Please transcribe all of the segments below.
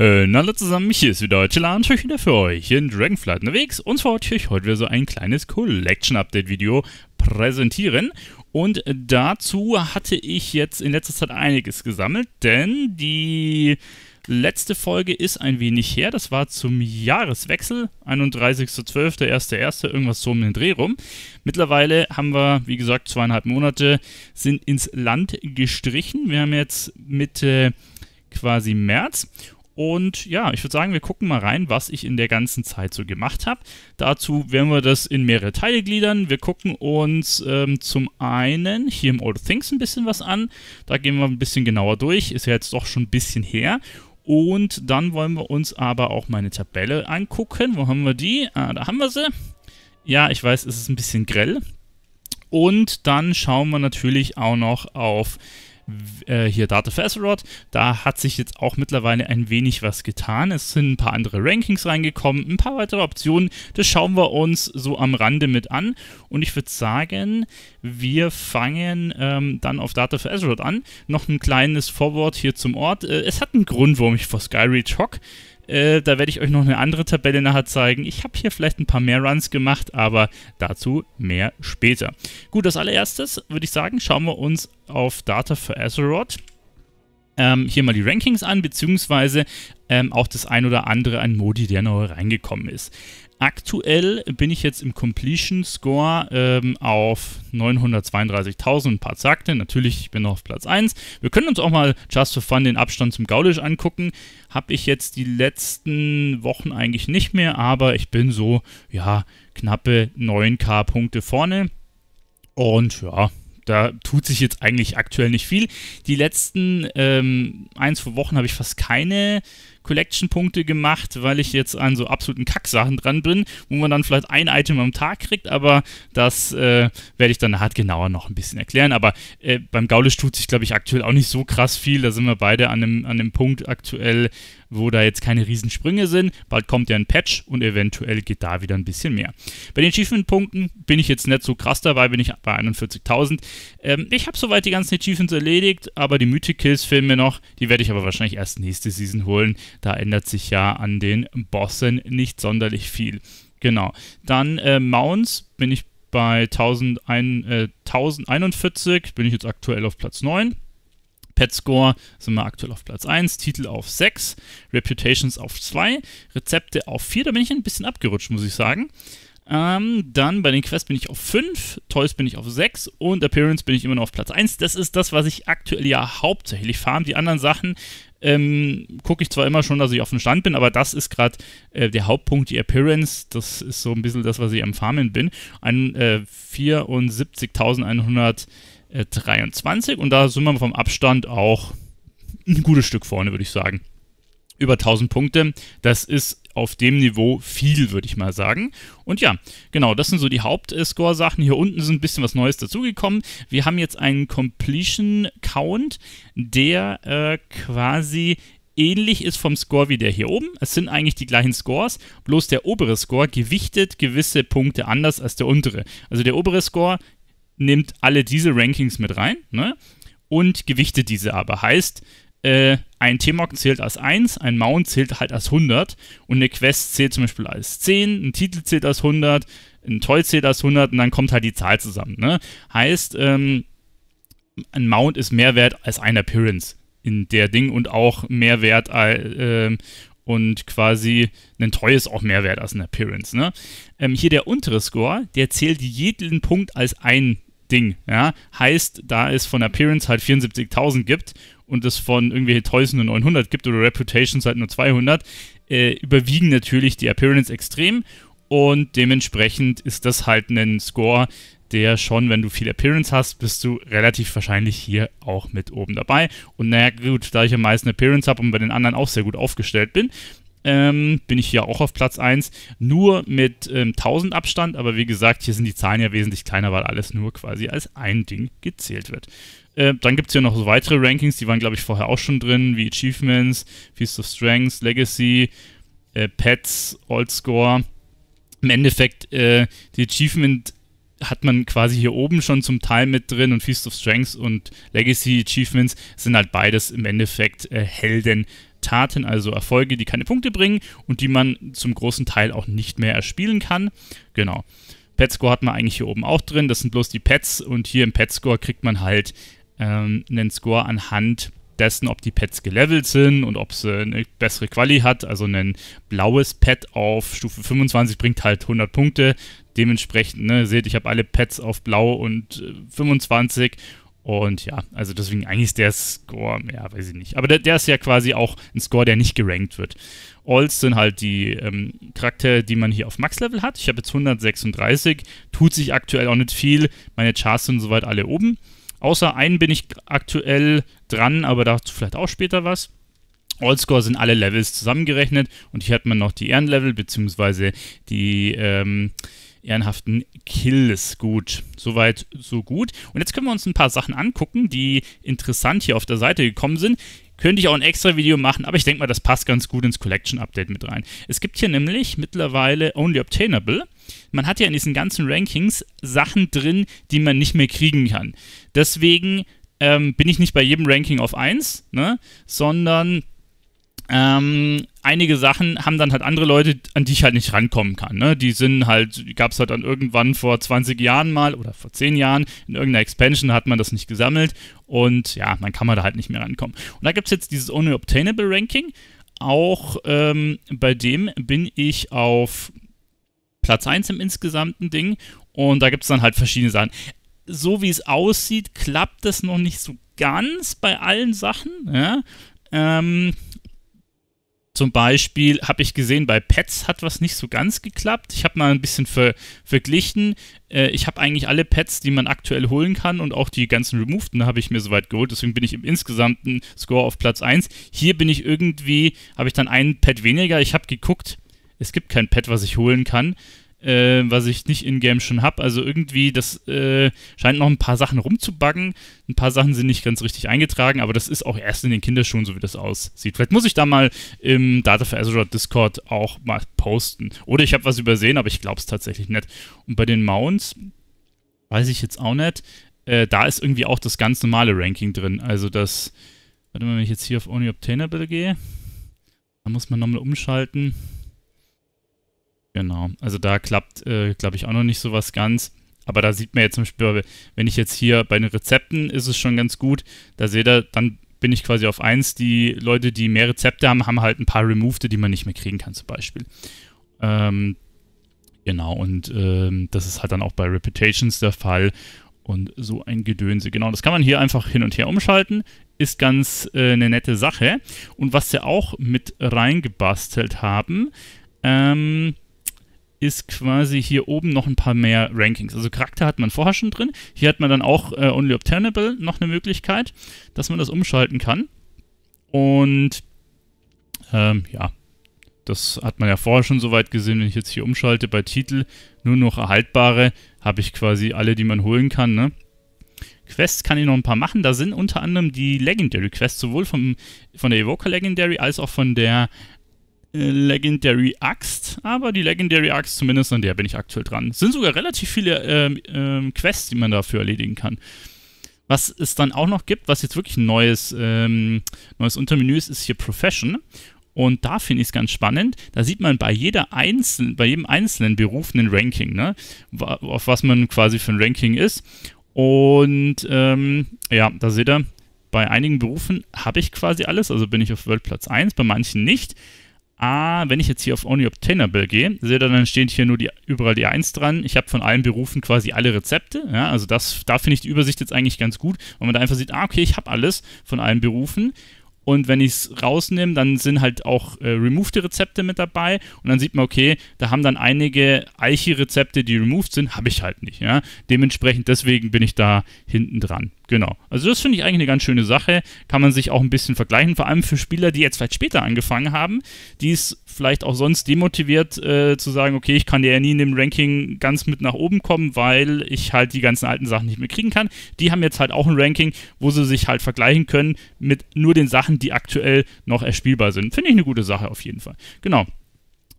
Äh, hallo zusammen, hier ist wieder Chilla und ich wieder für euch in Dragonfly unterwegs. Und zwar wollte ich euch heute wieder so ein kleines Collection-Update-Video präsentieren. Und dazu hatte ich jetzt in letzter Zeit einiges gesammelt, denn die letzte Folge ist ein wenig her. Das war zum Jahreswechsel, 31.12.01.01., irgendwas so um den Dreh rum. Mittlerweile haben wir, wie gesagt, zweieinhalb Monate sind ins Land gestrichen. Wir haben jetzt Mitte quasi März und ja, ich würde sagen, wir gucken mal rein, was ich in der ganzen Zeit so gemacht habe. Dazu werden wir das in mehrere Teile gliedern. Wir gucken uns ähm, zum einen hier im All Things ein bisschen was an. Da gehen wir ein bisschen genauer durch. Ist ja jetzt doch schon ein bisschen her. Und dann wollen wir uns aber auch meine Tabelle angucken. Wo haben wir die? Ah, da haben wir sie. Ja, ich weiß, es ist ein bisschen grell. Und dann schauen wir natürlich auch noch auf äh, hier Date Azeroth. da hat sich jetzt auch mittlerweile ein wenig was getan. Es sind ein paar andere Rankings reingekommen, ein paar weitere Optionen. Das schauen wir uns so am Rande mit an. Und ich würde sagen, wir fangen ähm, dann auf Data Date Azeroth an. Noch ein kleines Vorwort hier zum Ort. Äh, es hat einen Grund, warum ich vor Skyreach hocke. Äh, da werde ich euch noch eine andere Tabelle nachher zeigen. Ich habe hier vielleicht ein paar mehr Runs gemacht, aber dazu mehr später. Gut, als allererstes würde ich sagen, schauen wir uns auf Data for Azeroth ähm, hier mal die Rankings an, beziehungsweise ähm, auch das ein oder andere an Modi, der neu reingekommen ist. Aktuell bin ich jetzt im Completion Score ähm, auf 932.000, ein paar sagte. Natürlich, ich bin noch auf Platz 1. Wir können uns auch mal just for fun den Abstand zum Gaudisch angucken. Habe ich jetzt die letzten Wochen eigentlich nicht mehr, aber ich bin so, ja, knappe 9k Punkte vorne. Und ja, da tut sich jetzt eigentlich aktuell nicht viel. Die letzten ähm, ein, zwei Wochen habe ich fast keine Collection-Punkte gemacht, weil ich jetzt an so absoluten Kacksachen dran bin, wo man dann vielleicht ein Item am Tag kriegt, aber das äh, werde ich dann halt genauer noch ein bisschen erklären. Aber äh, beim Gaulisch tut sich, glaube ich, aktuell auch nicht so krass viel. Da sind wir beide an dem, an einem Punkt aktuell, wo da jetzt keine Riesensprünge sind. Bald kommt ja ein Patch und eventuell geht da wieder ein bisschen mehr. Bei den Achievement-Punkten bin ich jetzt nicht so krass dabei, bin ich bei 41.000. Ähm, ich habe soweit die ganzen Achievements erledigt, aber die Mythic Kills fehlen mir noch. Die werde ich aber wahrscheinlich erst nächste Season holen. Da ändert sich ja an den Bossen nicht sonderlich viel. Genau. Dann äh, Mounts bin ich bei 1041, äh, 1041, bin ich jetzt aktuell auf Platz 9. Pet Score sind wir aktuell auf Platz 1, Titel auf 6, Reputations auf 2, Rezepte auf 4. Da bin ich ein bisschen abgerutscht, muss ich sagen. Ähm, dann bei den Quests bin ich auf 5, Toys bin ich auf 6 und Appearance bin ich immer noch auf Platz 1. Das ist das, was ich aktuell ja hauptsächlich farm. Die anderen Sachen ähm, gucke ich zwar immer schon, dass ich auf dem Stand bin, aber das ist gerade äh, der Hauptpunkt, die Appearance. Das ist so ein bisschen das, was ich am Farmen bin. äh, 74.100 23 äh, und da sind wir vom Abstand auch ein gutes Stück vorne, würde ich sagen. Über 1000 Punkte, das ist auf dem Niveau viel, würde ich mal sagen. Und ja, genau, das sind so die Hauptscore-Sachen. Hier unten sind ein bisschen was Neues dazugekommen. Wir haben jetzt einen Completion-Count, der äh, quasi ähnlich ist vom Score wie der hier oben. Es sind eigentlich die gleichen Scores, bloß der obere Score gewichtet gewisse Punkte anders als der untere. Also der obere Score nimmt alle diese Rankings mit rein ne? und gewichtet diese aber. Heißt, äh, ein t mock zählt als 1, ein Mount zählt halt als 100 und eine Quest zählt zum Beispiel als 10, ein Titel zählt als 100, ein Toy zählt als 100 und dann kommt halt die Zahl zusammen. Ne? Heißt, ähm, ein Mount ist mehr wert als ein Appearance in der Ding und auch mehr wert äh, und quasi ein Toy ist auch mehr wert als ein Appearance. Ne? Ähm, hier der untere Score, der zählt jeden Punkt als ein Ding. Ja? Heißt, da es von Appearance halt 74.000 gibt und es von irgendwelche Toys nur 900 gibt oder Reputations halt nur 200, äh, überwiegen natürlich die Appearance extrem und dementsprechend ist das halt ein Score, der schon, wenn du viel Appearance hast, bist du relativ wahrscheinlich hier auch mit oben dabei. Und naja, gut, da ich am meisten Appearance habe und bei den anderen auch sehr gut aufgestellt bin, ähm, bin ich hier auch auf Platz 1, nur mit ähm, 1000 Abstand, aber wie gesagt, hier sind die Zahlen ja wesentlich kleiner, weil alles nur quasi als ein Ding gezählt wird. Äh, dann gibt es hier noch so weitere Rankings, die waren glaube ich vorher auch schon drin, wie Achievements, Feast of Strengths, Legacy, äh, Pets, Old Score. Im Endeffekt, äh, die Achievement hat man quasi hier oben schon zum Teil mit drin und Feast of Strengths und Legacy Achievements sind halt beides im Endeffekt äh, Helden Taten, also Erfolge, die keine Punkte bringen und die man zum großen Teil auch nicht mehr erspielen kann. Genau. Petscore hat man eigentlich hier oben auch drin. Das sind bloß die Pets und hier im Petscore kriegt man halt ähm, einen Score anhand dessen, ob die Pets gelevelt sind und ob sie eine bessere Quali hat. Also ein blaues Pet auf Stufe 25 bringt halt 100 Punkte. Dementsprechend, ne, seht, ich habe alle Pets auf blau und 25 äh, und ja, also deswegen eigentlich ist der Score, ja, weiß ich nicht. Aber der, der ist ja quasi auch ein Score, der nicht gerankt wird. Alls sind halt die ähm, Charaktere, die man hier auf Max-Level hat. Ich habe jetzt 136, tut sich aktuell auch nicht viel. Meine Chars sind soweit alle oben. Außer einen bin ich aktuell dran, aber dazu vielleicht auch später was. Allscore sind alle Levels zusammengerechnet und hier hat man noch die Ehrenlevel, beziehungsweise die, ähm, ehrenhaften Kills. Gut, soweit, so gut. Und jetzt können wir uns ein paar Sachen angucken, die interessant hier auf der Seite gekommen sind. Könnte ich auch ein extra Video machen, aber ich denke mal, das passt ganz gut ins Collection Update mit rein. Es gibt hier nämlich mittlerweile Only Obtainable. Man hat ja in diesen ganzen Rankings Sachen drin, die man nicht mehr kriegen kann. Deswegen ähm, bin ich nicht bei jedem Ranking auf 1, ne, sondern ähm, einige Sachen haben dann halt andere Leute, an die ich halt nicht rankommen kann. Ne? Die sind halt, gab es halt dann irgendwann vor 20 Jahren mal oder vor 10 Jahren in irgendeiner Expansion hat man das nicht gesammelt und ja, dann kann man da halt nicht mehr rankommen. Und da gibt es jetzt dieses Only Obtainable Ranking. Auch ähm, bei dem bin ich auf Platz 1 im insgesamten Ding und da gibt es dann halt verschiedene Sachen. So wie es aussieht, klappt das noch nicht so ganz bei allen Sachen. Ja? Ähm, zum Beispiel habe ich gesehen, bei Pets hat was nicht so ganz geklappt. Ich habe mal ein bisschen ver verglichen. Äh, ich habe eigentlich alle Pets, die man aktuell holen kann und auch die ganzen Removeden ne, habe ich mir soweit geholt. Deswegen bin ich im insgesamten Score auf Platz 1. Hier bin ich irgendwie, habe ich dann ein Pet weniger. Ich habe geguckt, es gibt kein Pet, was ich holen kann äh, was ich nicht in-game schon habe. Also irgendwie, das äh, scheint noch ein paar Sachen rumzubuggen. Ein paar Sachen sind nicht ganz richtig eingetragen, aber das ist auch erst in den Kinderschuhen, so wie das aussieht. Vielleicht muss ich da mal im Data for Azure Discord auch mal posten. Oder ich habe was übersehen, aber ich glaube es tatsächlich nicht. Und bei den Mounts weiß ich jetzt auch nicht. Äh, da ist irgendwie auch das ganz normale Ranking drin. Also das, warte mal, wenn ich jetzt hier auf Only Obtainable gehe, Da muss man nochmal umschalten. Genau, also da klappt, äh, glaube ich, auch noch nicht so was ganz. Aber da sieht man jetzt zum Beispiel, wenn ich jetzt hier bei den Rezepten ist es schon ganz gut, da seht ihr, dann bin ich quasi auf 1. Die Leute, die mehr Rezepte haben, haben halt ein paar Removed, die man nicht mehr kriegen kann, zum Beispiel. Ähm, genau, und ähm, das ist halt dann auch bei Reputations der Fall. Und so ein Gedönse. Genau, das kann man hier einfach hin und her umschalten. Ist ganz äh, eine nette Sache. Und was sie auch mit reingebastelt haben, ähm, ist quasi hier oben noch ein paar mehr Rankings. Also Charakter hat man vorher schon drin. Hier hat man dann auch äh, Only Obtainable noch eine Möglichkeit, dass man das umschalten kann. Und ähm, ja, das hat man ja vorher schon soweit gesehen, wenn ich jetzt hier umschalte bei Titel, nur noch erhaltbare, habe ich quasi alle, die man holen kann, ne? Quests kann ich noch ein paar machen. Da sind unter anderem die Legendary Quests, sowohl vom, von der Evoker Legendary als auch von der äh, Legendary Axt, aber die Legendary Axt zumindest, an der bin ich aktuell dran. Es sind sogar relativ viele ähm, ähm, Quests, die man dafür erledigen kann. Was es dann auch noch gibt, was jetzt wirklich ein neues, ähm, neues Untermenü ist, ist hier Profession. Und da finde ich es ganz spannend. Da sieht man bei, jeder einzelnen, bei jedem einzelnen Beruf einen Ranking, ne? auf was man quasi für ein Ranking ist. Und ähm, ja, da seht ihr, bei einigen Berufen habe ich quasi alles, also bin ich auf Weltplatz 1, bei manchen nicht. Ah, wenn ich jetzt hier auf Only Obtainable gehe, seht ihr, dann steht hier nur die, überall die 1 dran. Ich habe von allen Berufen quasi alle Rezepte. Ja, also das, da finde ich die Übersicht jetzt eigentlich ganz gut, weil man da einfach sieht, ah, okay, ich habe alles von allen Berufen. Und wenn ich es rausnehme, dann sind halt auch äh, removede Rezepte mit dabei. Und dann sieht man, okay, da haben dann einige Eiche-Rezepte, die removed sind, habe ich halt nicht. Ja? Dementsprechend, deswegen bin ich da hinten dran. Genau. Also das finde ich eigentlich eine ganz schöne Sache. Kann man sich auch ein bisschen vergleichen, vor allem für Spieler, die jetzt vielleicht später angefangen haben, die es vielleicht auch sonst demotiviert äh, zu sagen, okay, ich kann ja nie in dem Ranking ganz mit nach oben kommen, weil ich halt die ganzen alten Sachen nicht mehr kriegen kann. Die haben jetzt halt auch ein Ranking, wo sie sich halt vergleichen können mit nur den Sachen, die aktuell noch erspielbar sind. Finde ich eine gute Sache auf jeden Fall. Genau.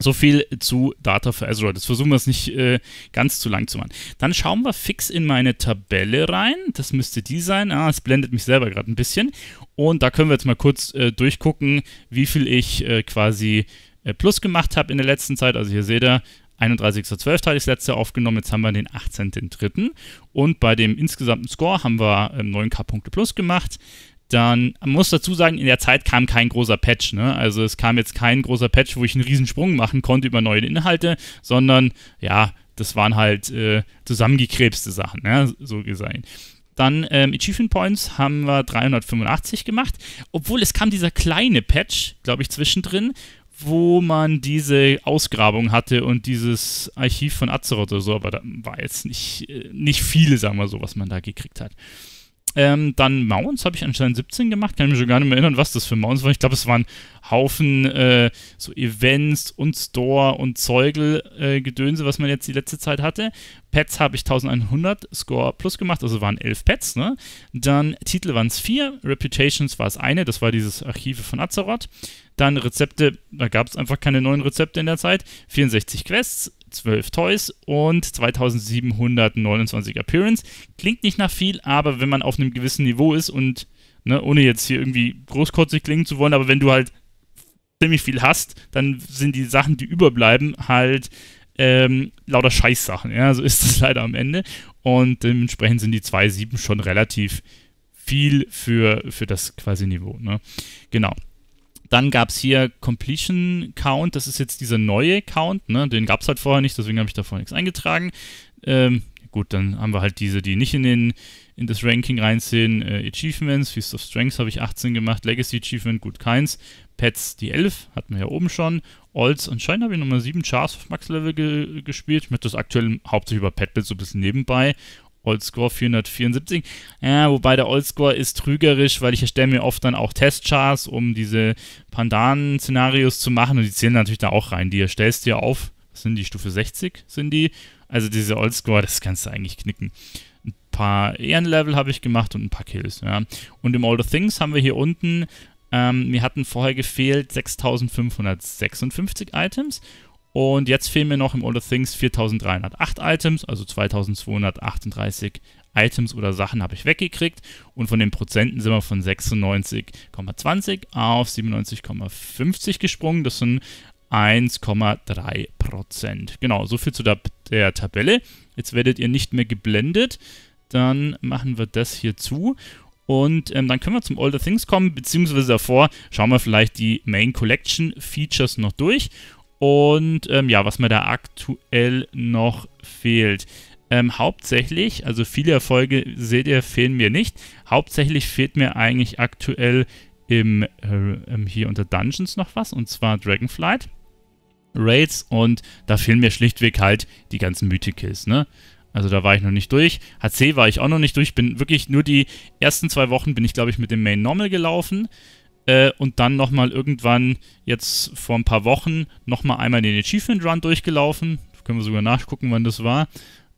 So viel zu Data for Azure. Jetzt versuchen wir es nicht äh, ganz zu lang zu machen. Dann schauen wir fix in meine Tabelle rein. Das müsste die sein. Ah, es blendet mich selber gerade ein bisschen. Und da können wir jetzt mal kurz äh, durchgucken, wie viel ich äh, quasi äh, plus gemacht habe in der letzten Zeit. Also hier seht ihr, 31.12. hatte ich das letzte aufgenommen, jetzt haben wir den 18.3. Und bei dem insgesamten Score haben wir ähm, 9k Punkte plus gemacht. Dann man muss dazu sagen, in der Zeit kam kein großer Patch. Ne? Also es kam jetzt kein großer Patch, wo ich einen Riesensprung machen konnte über neue Inhalte, sondern ja, das waren halt äh, zusammengekrebste Sachen, ne? so gesehen. Dann ähm, Achievement Points haben wir 385 gemacht, obwohl es kam dieser kleine Patch, glaube ich, zwischendrin, wo man diese Ausgrabung hatte und dieses Archiv von Azeroth oder so, aber da war jetzt nicht, äh, nicht viele, sagen wir so, was man da gekriegt hat. Ähm, dann Mounds habe ich anscheinend 17 gemacht. Kann ich mich schon gar nicht mehr erinnern, was das für Mounds waren. Ich glaube, es waren Haufen äh, so Events und Store und Zeugel-Gedönse, äh, was man jetzt die letzte Zeit hatte. Pets habe ich 1100 Score plus gemacht, also waren 11 Pets. Ne? Dann Titel waren es 4, Reputations war es eine, das war dieses Archive von Azeroth. Dann Rezepte, da gab es einfach keine neuen Rezepte in der Zeit. 64 Quests, 12 Toys und 2729 Appearance. Klingt nicht nach viel, aber wenn man auf einem gewissen Niveau ist und, ne, ohne jetzt hier irgendwie großkotzig klingen zu wollen, aber wenn du halt ziemlich viel hast, dann sind die Sachen, die überbleiben, halt ähm, lauter Scheißsachen. Ja, so ist es leider am Ende. Und dementsprechend sind die 2,7 schon relativ viel für, für das quasi Niveau. Ne? Genau. Dann gab es hier Completion Count, das ist jetzt dieser neue Count, ne? den gab es halt vorher nicht, deswegen habe ich davor nichts eingetragen. Ähm, gut, dann haben wir halt diese, die nicht in, den, in das Ranking reinziehen. Äh, Achievements, Feast of Strengths habe ich 18 gemacht, Legacy Achievement gut keins, Pets die 11, hatten wir ja oben schon, Olds anscheinend habe ich nochmal 7 Chars auf Max Level ge gespielt, ich mache das aktuell hauptsächlich über Petbits so ein bisschen nebenbei Oldscore 474. Ja, wobei der Oldscore ist trügerisch, weil ich erstelle mir oft dann auch Testcharts, um diese Pandan-Szenarios zu machen und die zählen natürlich da auch rein. Die erstellst du ja auf, was sind die Stufe 60 sind die. Also diese Oldscore, das kannst du eigentlich knicken. Ein paar Ehrenlevel habe ich gemacht und ein paar Kills. Ja. Und im All the Things haben wir hier unten, ähm, mir hatten vorher gefehlt 6556 Items und jetzt fehlen mir noch im All of Things 4308 Items, also 2238 Items oder Sachen habe ich weggekriegt. Und von den Prozenten sind wir von 96,20 auf 97,50 gesprungen. Das sind 1,3 Prozent. Genau, soviel zu der, der Tabelle. Jetzt werdet ihr nicht mehr geblendet. Dann machen wir das hier zu. Und ähm, dann können wir zum All the Things kommen, beziehungsweise davor schauen wir vielleicht die Main Collection Features noch durch und ähm, ja, was mir da aktuell noch fehlt. Ähm, hauptsächlich, also viele Erfolge seht ihr, fehlen mir nicht. Hauptsächlich fehlt mir eigentlich aktuell im, äh, ähm, hier unter Dungeons noch was, und zwar Dragonflight. Raids und da fehlen mir schlichtweg halt die ganzen Mythicals, ne? Also da war ich noch nicht durch. HC war ich auch noch nicht durch. Bin wirklich nur die ersten zwei Wochen bin ich, glaube ich, mit dem Main Normal gelaufen. Äh, und dann nochmal irgendwann jetzt vor ein paar Wochen nochmal einmal den Achievement Run durchgelaufen. Können wir sogar nachgucken, wann das war.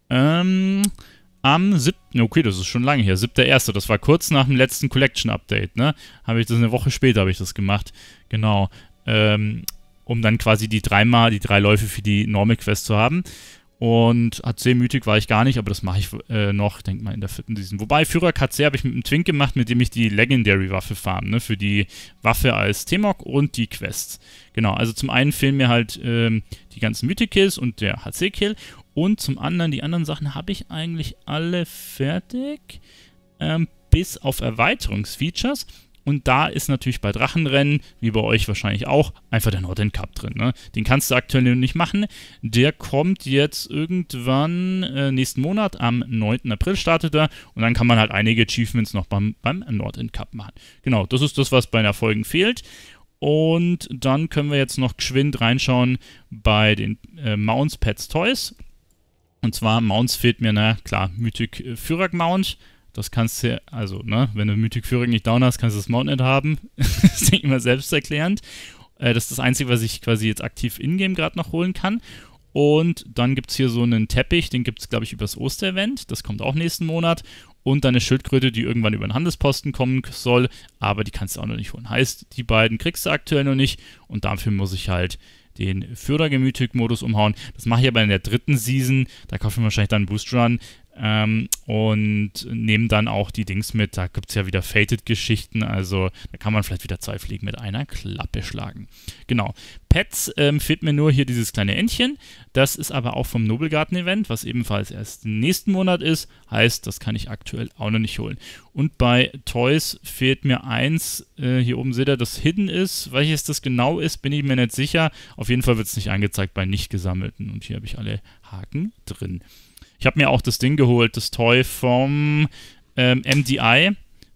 Ähm, am 7. Okay, das ist schon lange her. 7.1. Das war kurz nach dem letzten Collection Update, ne? Habe ich das eine Woche später habe ich das gemacht. Genau. Ähm, um dann quasi die dreimal, die drei Läufe für die Normal Quest zu haben. Und hat Seemütig war ich gar nicht, aber das mache ich äh, noch, denke mal, in der vierten Season. Wobei, Führer KC habe ich mit einem Twink gemacht, mit dem ich die Legendary-Waffe farm, ne? Für die Waffe als T-Mog und die Quests. Genau, also zum einen fehlen mir halt ähm, die ganzen Mythic-Kills und der HC-Kill. Und zum anderen, die anderen Sachen habe ich eigentlich alle fertig. Ähm, bis auf Erweiterungsfeatures. Und da ist natürlich bei Drachenrennen, wie bei euch wahrscheinlich auch, einfach der Norden Cup drin. Ne? Den kannst du aktuell noch nicht machen. Der kommt jetzt irgendwann äh, nächsten Monat, am 9. April startet er. Und dann kann man halt einige Achievements noch beim, beim Norden Cup machen. Genau, das ist das, was bei den Erfolgen fehlt. Und dann können wir jetzt noch geschwind reinschauen bei den äh, Mounts Pets Toys. Und zwar Mounts fehlt mir, na klar, Mythic äh, Führer Mount. Das kannst du, also, ne, wenn du Mythic Führer nicht down hast, kannst du das Mount nicht haben. das ist immer selbsterklärend. Äh, das ist das Einzige, was ich quasi jetzt aktiv in-game gerade noch holen kann. Und dann gibt es hier so einen Teppich, den gibt es, glaube ich, übers Osterevent. Das kommt auch nächsten Monat. Und dann eine Schildkröte, die irgendwann über den Handelsposten kommen soll, aber die kannst du auch noch nicht holen. Heißt, die beiden kriegst du aktuell noch nicht und dafür muss ich halt den Fördergemütig-Modus umhauen. Das mache ich aber in der dritten Season. Da kaufe ich wahrscheinlich dann einen Boost Run, ähm, und nehmen dann auch die Dings mit. Da gibt es ja wieder Fated-Geschichten, also da kann man vielleicht wieder zwei Fliegen mit einer Klappe schlagen. Genau. Pets ähm, fehlt mir nur hier dieses kleine Entchen. Das ist aber auch vom Nobelgarten-Event, was ebenfalls erst nächsten Monat ist. Heißt, das kann ich aktuell auch noch nicht holen. Und bei Toys fehlt mir eins. Äh, hier oben seht ihr, das Hidden ist. Welches das genau ist, bin ich mir nicht sicher. Auf jeden Fall wird es nicht angezeigt bei nicht gesammelten. Und hier habe ich alle Haken drin. Ich habe mir auch das Ding geholt, das Toy vom ähm, MDI,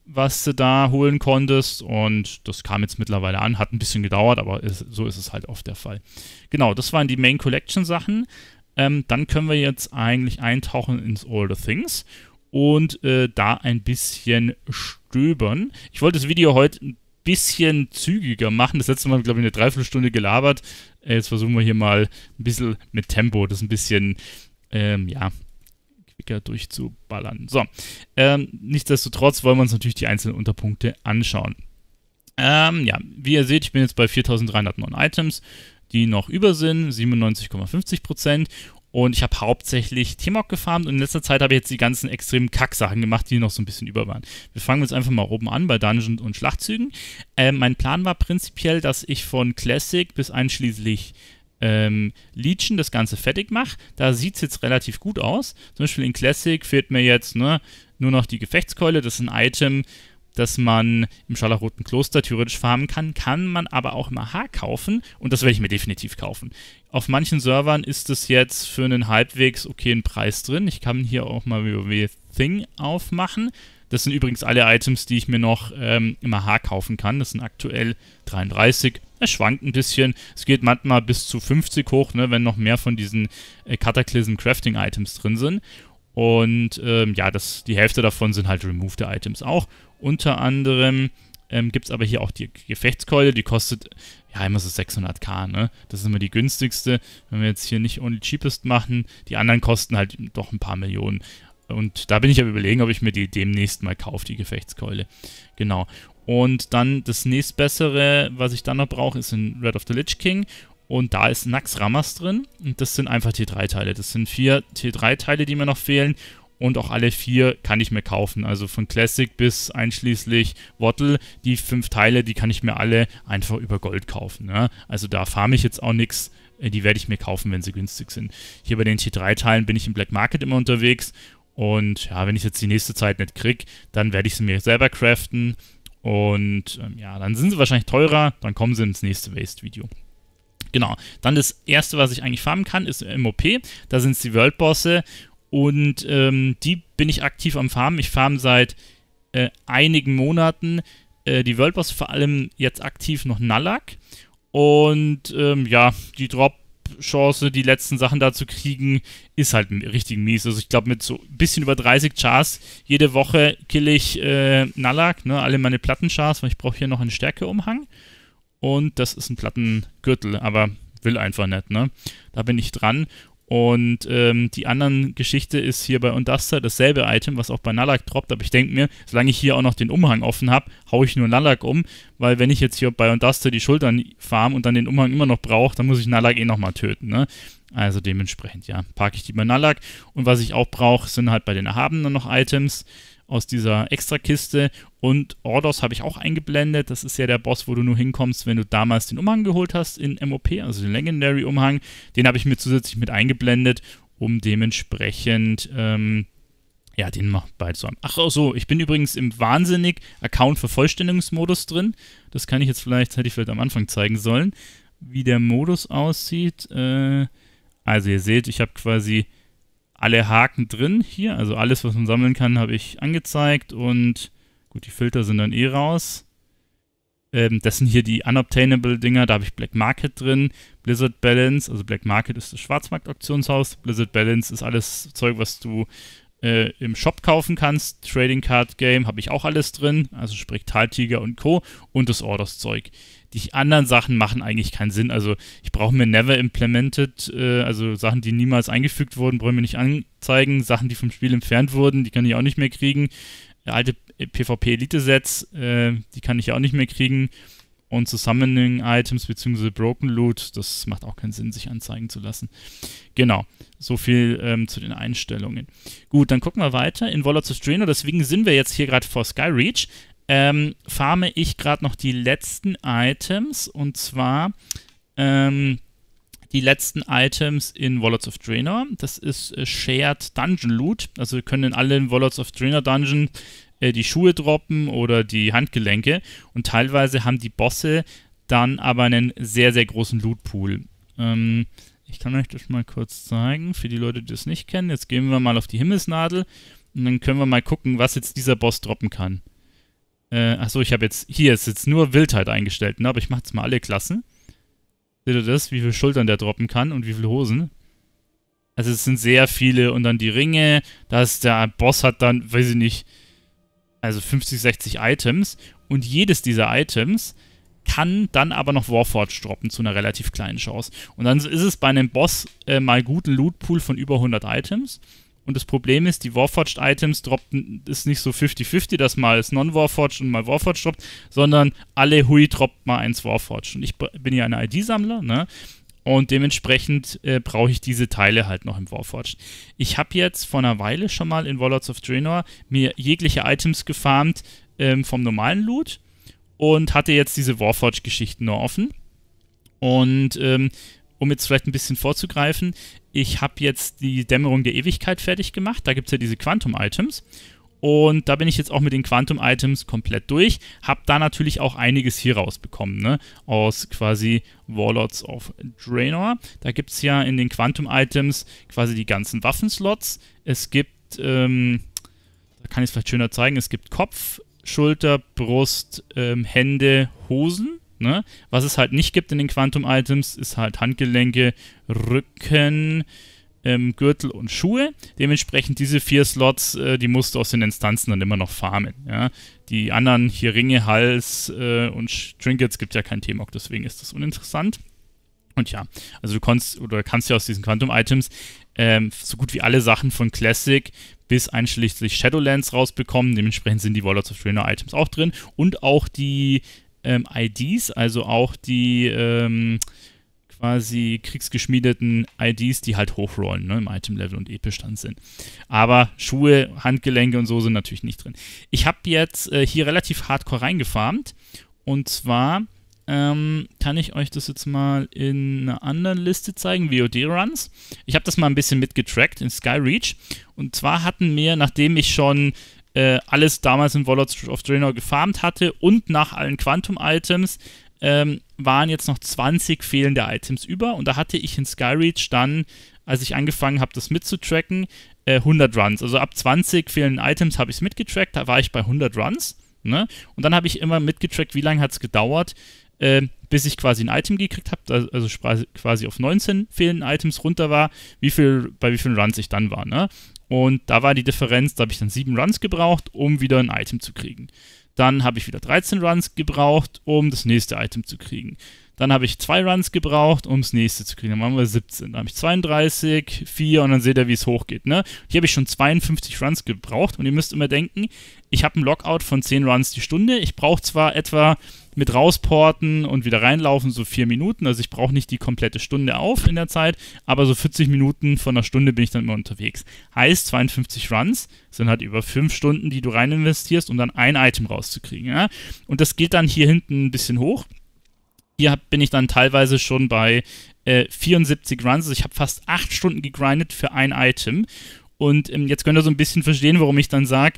was du da holen konntest. Und das kam jetzt mittlerweile an. Hat ein bisschen gedauert, aber ist, so ist es halt oft der Fall. Genau, das waren die Main Collection Sachen. Ähm, dann können wir jetzt eigentlich eintauchen ins All the Things und äh, da ein bisschen stöbern. Ich wollte das Video heute ein bisschen zügiger machen. Das letzte Mal, glaube ich, eine Dreiviertelstunde gelabert. Äh, jetzt versuchen wir hier mal ein bisschen mit Tempo das ein bisschen ähm, ja, Kicker durchzuballern. So, ähm, nichtsdestotrotz wollen wir uns natürlich die einzelnen Unterpunkte anschauen. Ähm, ja, wie ihr seht, ich bin jetzt bei 4309 Items, die noch über sind, 97,50%. Und ich habe hauptsächlich T-Mog gefarmt und in letzter Zeit habe ich jetzt die ganzen extremen Kacksachen gemacht, die noch so ein bisschen über waren. Wir fangen jetzt einfach mal oben an bei Dungeons und Schlachtzügen. Ähm, mein Plan war prinzipiell, dass ich von Classic bis einschließlich ähm, Legion das Ganze fertig mache, da sieht es jetzt relativ gut aus. Zum Beispiel in Classic fehlt mir jetzt ne, nur noch die Gefechtskeule. Das ist ein Item, das man im Scharlachroten Kloster theoretisch farmen kann, kann man aber auch im AH kaufen und das werde ich mir definitiv kaufen. Auf manchen Servern ist das jetzt für einen halbwegs okayen Preis drin. Ich kann hier auch mal WoW Thing aufmachen. Das sind übrigens alle Items, die ich mir noch ähm, im AH kaufen kann. Das sind aktuell 33 es schwankt ein bisschen. Es geht manchmal bis zu 50 hoch, ne, wenn noch mehr von diesen äh, Cataclysm Crafting Items drin sind. Und ähm, ja, das, die Hälfte davon sind halt removed Items auch. Unter anderem ähm, gibt es aber hier auch die Gefechtskeule, die kostet ja immer so 600k, ne? Das ist immer die günstigste. Wenn wir jetzt hier nicht only cheapest machen, die anderen kosten halt doch ein paar Millionen. Und da bin ich aber überlegen, ob ich mir die demnächst mal kaufe, die Gefechtskeule. Genau. Und dann das nächstbessere, was ich dann noch brauche, ist in Red of the Lich King. Und da ist Nax Ramas drin. Und das sind einfach T3-Teile. Das sind vier T3-Teile, die mir noch fehlen. Und auch alle vier kann ich mir kaufen. Also von Classic bis einschließlich Wattle, die fünf Teile, die kann ich mir alle einfach über Gold kaufen. Ne? Also da farme ich jetzt auch nichts. Äh, die werde ich mir kaufen, wenn sie günstig sind. Hier bei den T3-Teilen bin ich im Black Market immer unterwegs. Und ja, wenn ich jetzt die nächste Zeit nicht kriege, dann werde ich sie mir selber craften und ähm, ja, dann sind sie wahrscheinlich teurer, dann kommen sie ins nächste Waste-Video. Genau, dann das erste, was ich eigentlich farmen kann, ist MOP. Da sind es die Worldbosse und ähm, die bin ich aktiv am Farmen. Ich farme seit äh, einigen Monaten äh, die Worldbosse, vor allem jetzt aktiv noch Nalak. Und ähm, ja, die droppen Chance, die letzten Sachen da zu kriegen, ist halt richtig mies. Also ich glaube, mit so ein bisschen über 30 Chars jede Woche kill ich äh, Nalak, ne, alle meine Plattenchars, weil ich brauche hier noch einen Stärkeumhang. Und das ist ein Plattengürtel, aber will einfach nicht, ne? Da bin ich dran. Und ähm, die anderen Geschichte ist hier bei Unduster dasselbe Item, was auch bei Nalak droppt. Aber ich denke mir, solange ich hier auch noch den Umhang offen habe, haue ich nur Nalak um. Weil wenn ich jetzt hier bei Unduster die Schultern farm und dann den Umhang immer noch brauche, dann muss ich Nalak eh nochmal töten. Ne? Also dementsprechend, ja, packe ich die bei Nalak. Und was ich auch brauche, sind halt bei den Erhabenen noch Items aus dieser Extrakiste. Und Ordos habe ich auch eingeblendet. Das ist ja der Boss, wo du nur hinkommst, wenn du damals den Umhang geholt hast in MOP, also den Legendary-Umhang. Den habe ich mir zusätzlich mit eingeblendet, um dementsprechend. Ähm, ja, den macht bald so. Ach so, ich bin übrigens im wahnsinnig Account-Vervollständigungsmodus drin. Das kann ich jetzt vielleicht, hätte ich vielleicht am Anfang zeigen sollen, wie der Modus aussieht. Äh, also ihr seht, ich habe quasi alle Haken drin hier. Also alles, was man sammeln kann, habe ich angezeigt. Und gut, die Filter sind dann eh raus. Ähm, das sind hier die Unobtainable-Dinger. Da habe ich Black Market drin. Blizzard Balance, also Black Market ist das Schwarzmarkt-Auktionshaus. Blizzard Balance ist alles Zeug, was du äh, im Shop kaufen kannst. Trading Card Game habe ich auch alles drin. Also sprich Taltiger und Co. Und das Orders-Zeug die anderen Sachen machen eigentlich keinen Sinn. Also ich brauche mir Never Implemented, äh, also Sachen, die niemals eingefügt wurden, brauche ich mir nicht anzeigen. Sachen, die vom Spiel entfernt wurden, die kann ich auch nicht mehr kriegen. Alte PvP-Elite-Sets, äh, die kann ich auch nicht mehr kriegen. Und Summoning-Items bzw. Broken Loot, das macht auch keinen Sinn, sich anzeigen zu lassen. Genau, so viel ähm, zu den Einstellungen. Gut, dann gucken wir weiter in Wallops of Strainer. deswegen sind wir jetzt hier gerade vor Skyreach ähm, farme ich gerade noch die letzten Items und zwar ähm, die letzten Items in Wallets of Draenor. Das ist äh, Shared Dungeon Loot. Also wir können in allen Wallets of Draenor Dungeon äh, die Schuhe droppen oder die Handgelenke und teilweise haben die Bosse dann aber einen sehr, sehr großen Lootpool. Ähm, ich kann euch das mal kurz zeigen, für die Leute, die das nicht kennen. Jetzt gehen wir mal auf die Himmelsnadel und dann können wir mal gucken, was jetzt dieser Boss droppen kann. Äh, achso, ich habe jetzt, hier ist jetzt nur Wildheit eingestellt, ne? aber ich mache jetzt mal alle Klassen. Seht ihr das? Wie viele Schultern der droppen kann und wie viele Hosen? Also es sind sehr viele und dann die Ringe, dass der Boss hat dann, weiß ich nicht, also 50, 60 Items und jedes dieser Items kann dann aber noch Warforged droppen zu einer relativ kleinen Chance. Und dann ist es bei einem Boss äh, mal guten Lootpool von über 100 Items und das Problem ist, die Warforged-Items droppen, ist nicht so 50-50, dass mal es Non-Warforged und mal Warforged droppt, sondern alle Hui droppt mal eins Warforged. Und ich bin ja ein ID-Sammler, ne? Und dementsprechend äh, brauche ich diese Teile halt noch im Warforged. Ich habe jetzt vor einer Weile schon mal in Warlords of Draenor mir jegliche Items gefarmt ähm, vom normalen Loot und hatte jetzt diese Warforged-Geschichten nur offen. Und ähm, um jetzt vielleicht ein bisschen vorzugreifen, ich habe jetzt die Dämmerung der Ewigkeit fertig gemacht. Da gibt es ja diese Quantum-Items. Und da bin ich jetzt auch mit den Quantum-Items komplett durch. Hab da natürlich auch einiges hier rausbekommen, ne? Aus quasi Warlords of Draenor. Da gibt es ja in den Quantum-Items quasi die ganzen Waffenslots. Es gibt, ähm, da kann ich es vielleicht schöner zeigen, es gibt Kopf, Schulter, Brust, ähm, Hände, Hosen. Ne? Was es halt nicht gibt in den Quantum-Items, ist halt Handgelenke, Rücken, ähm, Gürtel und Schuhe. Dementsprechend diese vier Slots, äh, die musst du aus den Instanzen dann immer noch farmen. Ja? Die anderen hier Ringe, Hals äh, und Trinkets gibt ja kein T-Mock, deswegen ist das uninteressant. Und ja, also du kannst oder kannst ja aus diesen Quantum-Items ähm, so gut wie alle Sachen von Classic bis einschließlich Shadowlands rausbekommen. Dementsprechend sind die Warlords of Trainer Items auch drin und auch die ähm, IDs, also auch die ähm, quasi kriegsgeschmiedeten IDs, die halt hochrollen ne, im Item-Level und episch dann sind. Aber Schuhe, Handgelenke und so sind natürlich nicht drin. Ich habe jetzt äh, hier relativ hardcore reingefarmt und zwar ähm, kann ich euch das jetzt mal in einer anderen Liste zeigen, VOD-Runs. Ich habe das mal ein bisschen mitgetrackt in Skyreach und zwar hatten mir, nachdem ich schon äh, alles damals in Warlords of Draenor gefarmt hatte und nach allen Quantum-Items ähm, waren jetzt noch 20 fehlende Items über und da hatte ich in Skyreach dann, als ich angefangen habe, das mitzutracken, äh, 100 Runs. Also ab 20 fehlenden Items habe ich es mitgetrackt, da war ich bei 100 Runs. Ne? Und dann habe ich immer mitgetrackt, wie lange hat es gedauert, äh, bis ich quasi ein Item gekriegt habe, also, also quasi auf 19 fehlenden Items runter war, wie viel, bei wie vielen Runs ich dann war. Ne? Und da war die Differenz, da habe ich dann 7 Runs gebraucht, um wieder ein Item zu kriegen. Dann habe ich wieder 13 Runs gebraucht, um das nächste Item zu kriegen. Dann habe ich 2 Runs gebraucht, um das nächste zu kriegen. Dann waren wir 17. Dann habe ich 32, 4 und dann seht ihr, wie es hochgeht. Ne? Hier habe ich schon 52 Runs gebraucht und ihr müsst immer denken, ich habe einen Lockout von 10 Runs die Stunde. Ich brauche zwar etwa mit rausporten und wieder reinlaufen, so vier Minuten. Also ich brauche nicht die komplette Stunde auf in der Zeit, aber so 40 Minuten von einer Stunde bin ich dann immer unterwegs. Heißt, 52 Runs sind halt über fünf Stunden, die du rein investierst, um dann ein Item rauszukriegen. Ja? Und das geht dann hier hinten ein bisschen hoch. Hier bin ich dann teilweise schon bei äh, 74 Runs. Also ich habe fast acht Stunden gegrindet für ein Item. Und ähm, jetzt könnt ihr so ein bisschen verstehen, warum ich dann sage,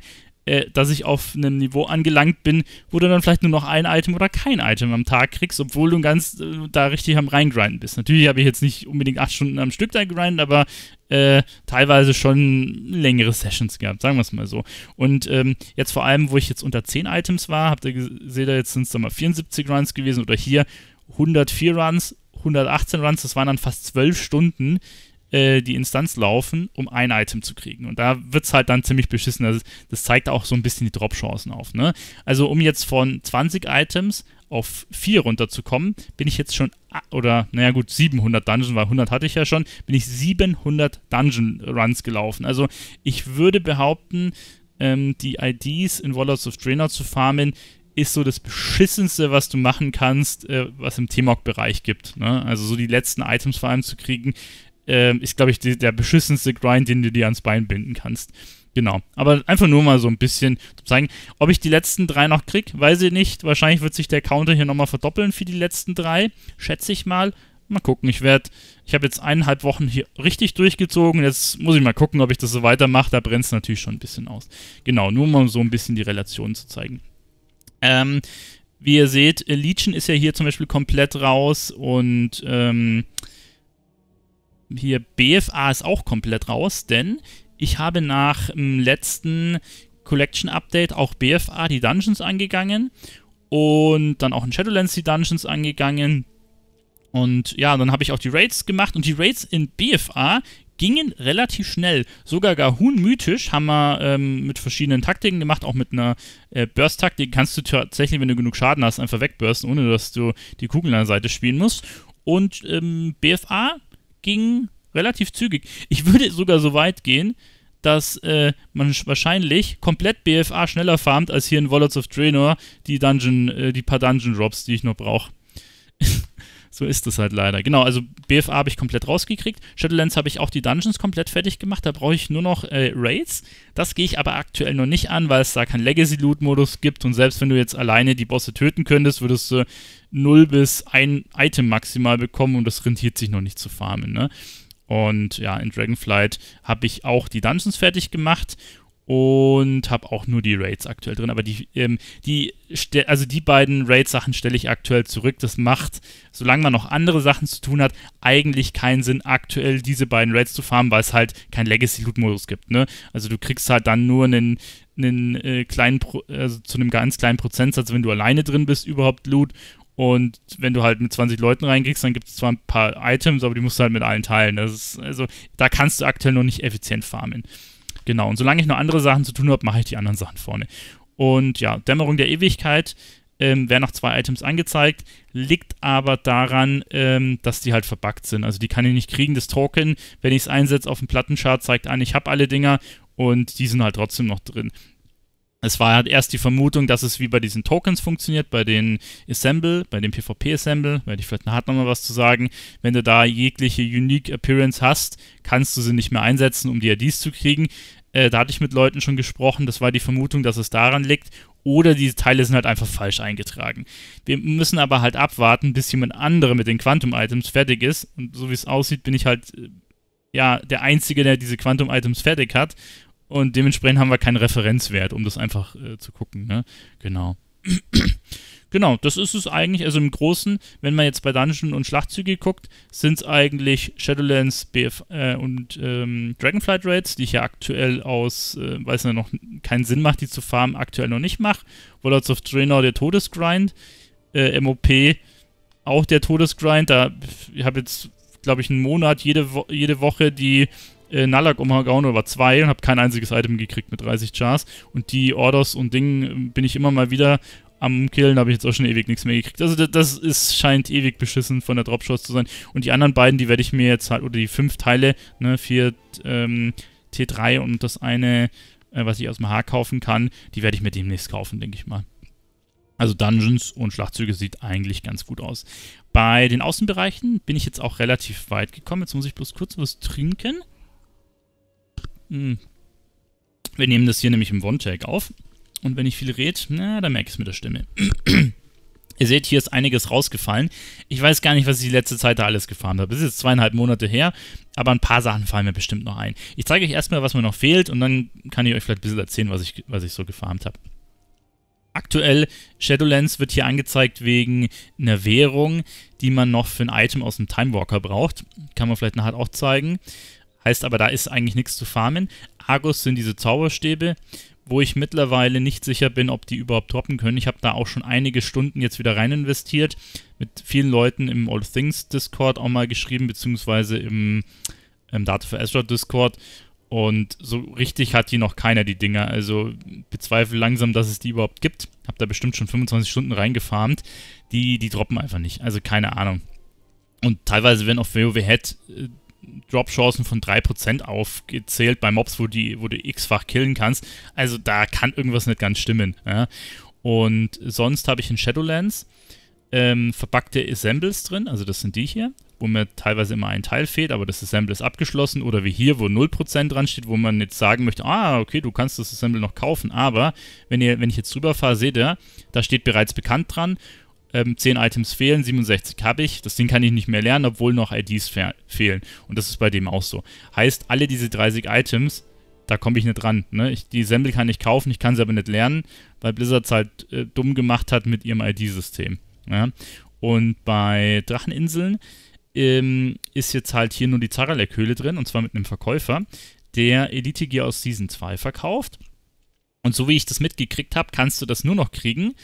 äh, dass ich auf einem Niveau angelangt bin, wo du dann vielleicht nur noch ein Item oder kein Item am Tag kriegst, obwohl du ganz äh, da richtig am Reingrinden bist. Natürlich habe ich jetzt nicht unbedingt acht Stunden am Stück da gegrindet, aber äh, teilweise schon längere Sessions gehabt, sagen wir es mal so. Und ähm, jetzt vor allem, wo ich jetzt unter 10 Items war, habt ihr gesehen, jetzt sind es dann mal 74 Runs gewesen oder hier 104 Runs, 118 Runs, das waren dann fast 12 Stunden, äh, die Instanz laufen, um ein Item zu kriegen. Und da wird es halt dann ziemlich beschissen. Das, das zeigt auch so ein bisschen die Drop-Chancen auf. Ne? Also um jetzt von 20 Items auf 4 runterzukommen, bin ich jetzt schon, oder naja gut, 700 Dungeon, weil 100 hatte ich ja schon, bin ich 700 Dungeon Runs gelaufen. Also ich würde behaupten, ähm, die IDs in Wallows of Draenor zu farmen, ist so das Beschissenste, was du machen kannst, äh, was im T-Mog-Bereich gibt. Ne? Also so die letzten Items vor allem zu kriegen, äh, ist, glaube ich, die, der beschissenste Grind, den du dir ans Bein binden kannst. Genau. Aber einfach nur mal so ein bisschen zeigen, ob ich die letzten drei noch krieg, weiß ich nicht. Wahrscheinlich wird sich der Counter hier nochmal verdoppeln für die letzten drei, schätze ich mal. Mal gucken, ich werde, ich habe jetzt eineinhalb Wochen hier richtig durchgezogen. Jetzt muss ich mal gucken, ob ich das so weitermache. Da brennt es natürlich schon ein bisschen aus. Genau, nur mal so ein bisschen die Relation zu zeigen. Ähm, wie ihr seht, Legion ist ja hier zum Beispiel komplett raus und ähm, hier BFA ist auch komplett raus, denn ich habe nach dem letzten Collection Update auch BFA die Dungeons angegangen und dann auch in Shadowlands die Dungeons angegangen. Und ja, dann habe ich auch die Raids gemacht und die Raids in BFA gingen relativ schnell. Sogar Gahun mythisch haben wir ähm, mit verschiedenen Taktiken gemacht. Auch mit einer äh, Burst-Taktik kannst du tatsächlich, wenn du genug Schaden hast, einfach wegbursten, ohne dass du die Kugeln an der Seite spielen musst. Und ähm, BFA ging relativ zügig. Ich würde sogar so weit gehen, dass äh, man wahrscheinlich komplett BFA schneller farmt als hier in Wallets of Draenor die Dungeon, äh, die paar Dungeon Drops, die ich noch brauche. So ist das halt leider. Genau, also BFA habe ich komplett rausgekriegt. Shadowlands habe ich auch die Dungeons komplett fertig gemacht. Da brauche ich nur noch äh, Raids. Das gehe ich aber aktuell noch nicht an, weil es da keinen Legacy-Loot-Modus gibt. Und selbst wenn du jetzt alleine die Bosse töten könntest, würdest du 0 bis 1 Item maximal bekommen und das rentiert sich noch nicht zu farmen. Ne? Und ja, in Dragonflight habe ich auch die Dungeons fertig gemacht und habe auch nur die Raids aktuell drin. Aber die, ähm, die, also die beiden Raid-Sachen stelle ich aktuell zurück. Das macht, solange man noch andere Sachen zu tun hat, eigentlich keinen Sinn, aktuell diese beiden Raids zu farmen, weil es halt keinen Legacy-Loot-Modus gibt. Ne? Also du kriegst halt dann nur einen, einen äh, kleinen, Pro also zu einem ganz kleinen Prozentsatz, wenn du alleine drin bist, überhaupt Loot. Und wenn du halt mit 20 Leuten reinkriegst, dann gibt es zwar ein paar Items, aber die musst du halt mit allen teilen. Ist, also da kannst du aktuell noch nicht effizient farmen. Genau, und solange ich noch andere Sachen zu tun habe, mache ich die anderen Sachen vorne. Und ja, Dämmerung der Ewigkeit ähm, werden noch zwei Items angezeigt, liegt aber daran, ähm, dass die halt verbuggt sind. Also die kann ich nicht kriegen. Das Token, wenn ich es einsetze auf dem Plattenchart, zeigt an, ich habe alle Dinger und die sind halt trotzdem noch drin. Es war halt erst die Vermutung, dass es wie bei diesen Tokens funktioniert, bei den Assemble, bei dem PvP-Assemble, werde ich vielleicht nachher nochmal was zu sagen. Wenn du da jegliche Unique Appearance hast, kannst du sie nicht mehr einsetzen, um die IDs zu kriegen. Äh, da hatte ich mit Leuten schon gesprochen, das war die Vermutung, dass es daran liegt. Oder diese Teile sind halt einfach falsch eingetragen. Wir müssen aber halt abwarten, bis jemand andere mit den Quantum-Items fertig ist. Und so wie es aussieht, bin ich halt äh, ja der Einzige, der diese Quantum-Items fertig hat. Und dementsprechend haben wir keinen Referenzwert, um das einfach äh, zu gucken. Ne? Genau. Genau, das ist es eigentlich. Also im Großen, wenn man jetzt bei Dungeon und Schlachtzüge guckt, sind es eigentlich Shadowlands BF, äh, und ähm, Dragonflight Raids, die ich ja aktuell aus, äh, weil ja noch keinen Sinn macht, die zu farmen, aktuell noch nicht mache. Warlords of Draenor, der Todesgrind, äh, MOP, auch der Todesgrind. Da habe jetzt, glaube ich, einen Monat jede, Wo jede Woche die äh, Nalak umgehauen oder zwei und habe kein einziges Item gekriegt mit 30 Chars. Und die Orders und Dingen ähm, bin ich immer mal wieder am Killen habe ich jetzt auch schon ewig nichts mehr gekriegt. Also das ist, scheint ewig beschissen von der Dropshot zu sein. Und die anderen beiden, die werde ich mir jetzt halt, oder die fünf Teile, ne, vier ähm, T3 und das eine, äh, was ich aus dem Haar kaufen kann, die werde ich mir demnächst kaufen, denke ich mal. Also Dungeons und Schlachtzüge sieht eigentlich ganz gut aus. Bei den Außenbereichen bin ich jetzt auch relativ weit gekommen. Jetzt muss ich bloß kurz was trinken. Hm. Wir nehmen das hier nämlich im One-Take auf. Und wenn ich viel rede, na, dann merke ich es mit der Stimme. Ihr seht, hier ist einiges rausgefallen. Ich weiß gar nicht, was ich die letzte Zeit da alles gefahren habe. Es ist jetzt zweieinhalb Monate her, aber ein paar Sachen fallen mir bestimmt noch ein. Ich zeige euch erstmal, was mir noch fehlt und dann kann ich euch vielleicht ein bisschen erzählen, was ich, was ich so gefarmt habe. Aktuell, Shadowlands wird hier angezeigt wegen einer Währung, die man noch für ein Item aus dem Timewalker braucht. Kann man vielleicht nachher auch zeigen. Heißt aber, da ist eigentlich nichts zu farmen. Argus sind diese Zauberstäbe wo ich mittlerweile nicht sicher bin, ob die überhaupt droppen können. Ich habe da auch schon einige Stunden jetzt wieder rein investiert, mit vielen Leuten im All Things Discord auch mal geschrieben, beziehungsweise im, im ähm, Data for Azure Discord. Und so richtig hat die noch keiner, die Dinger. Also bezweifle langsam, dass es die überhaupt gibt. Hab da bestimmt schon 25 Stunden reingefarmt. Die, die droppen einfach nicht. Also keine Ahnung. Und teilweise, wenn auf WoW Head äh, Drop-Chancen von 3% aufgezählt bei Mobs, wo, die, wo du x-fach killen kannst. Also da kann irgendwas nicht ganz stimmen. Ja? Und sonst habe ich in Shadowlands ähm, verpackte Assembles drin, also das sind die hier, wo mir teilweise immer ein Teil fehlt, aber das Assemble ist abgeschlossen oder wie hier, wo 0% dran steht, wo man jetzt sagen möchte, ah, okay, du kannst das Assemble noch kaufen, aber wenn, ihr, wenn ich jetzt drüber fahre, seht ihr, da steht bereits bekannt dran ähm, 10 Items fehlen, 67 habe ich, das Ding kann ich nicht mehr lernen, obwohl noch IDs fe fehlen. Und das ist bei dem auch so. Heißt, alle diese 30 Items, da komme ich nicht ran. Ne? Ich, die Semmel kann ich kaufen, ich kann sie aber nicht lernen, weil Blizzard es halt äh, dumm gemacht hat mit ihrem ID-System. Ja? Und bei Dracheninseln ähm, ist jetzt halt hier nur die Zaralek-Höhle drin, und zwar mit einem Verkäufer, der Elite Gear aus Season 2 verkauft. Und so wie ich das mitgekriegt habe, kannst du das nur noch kriegen,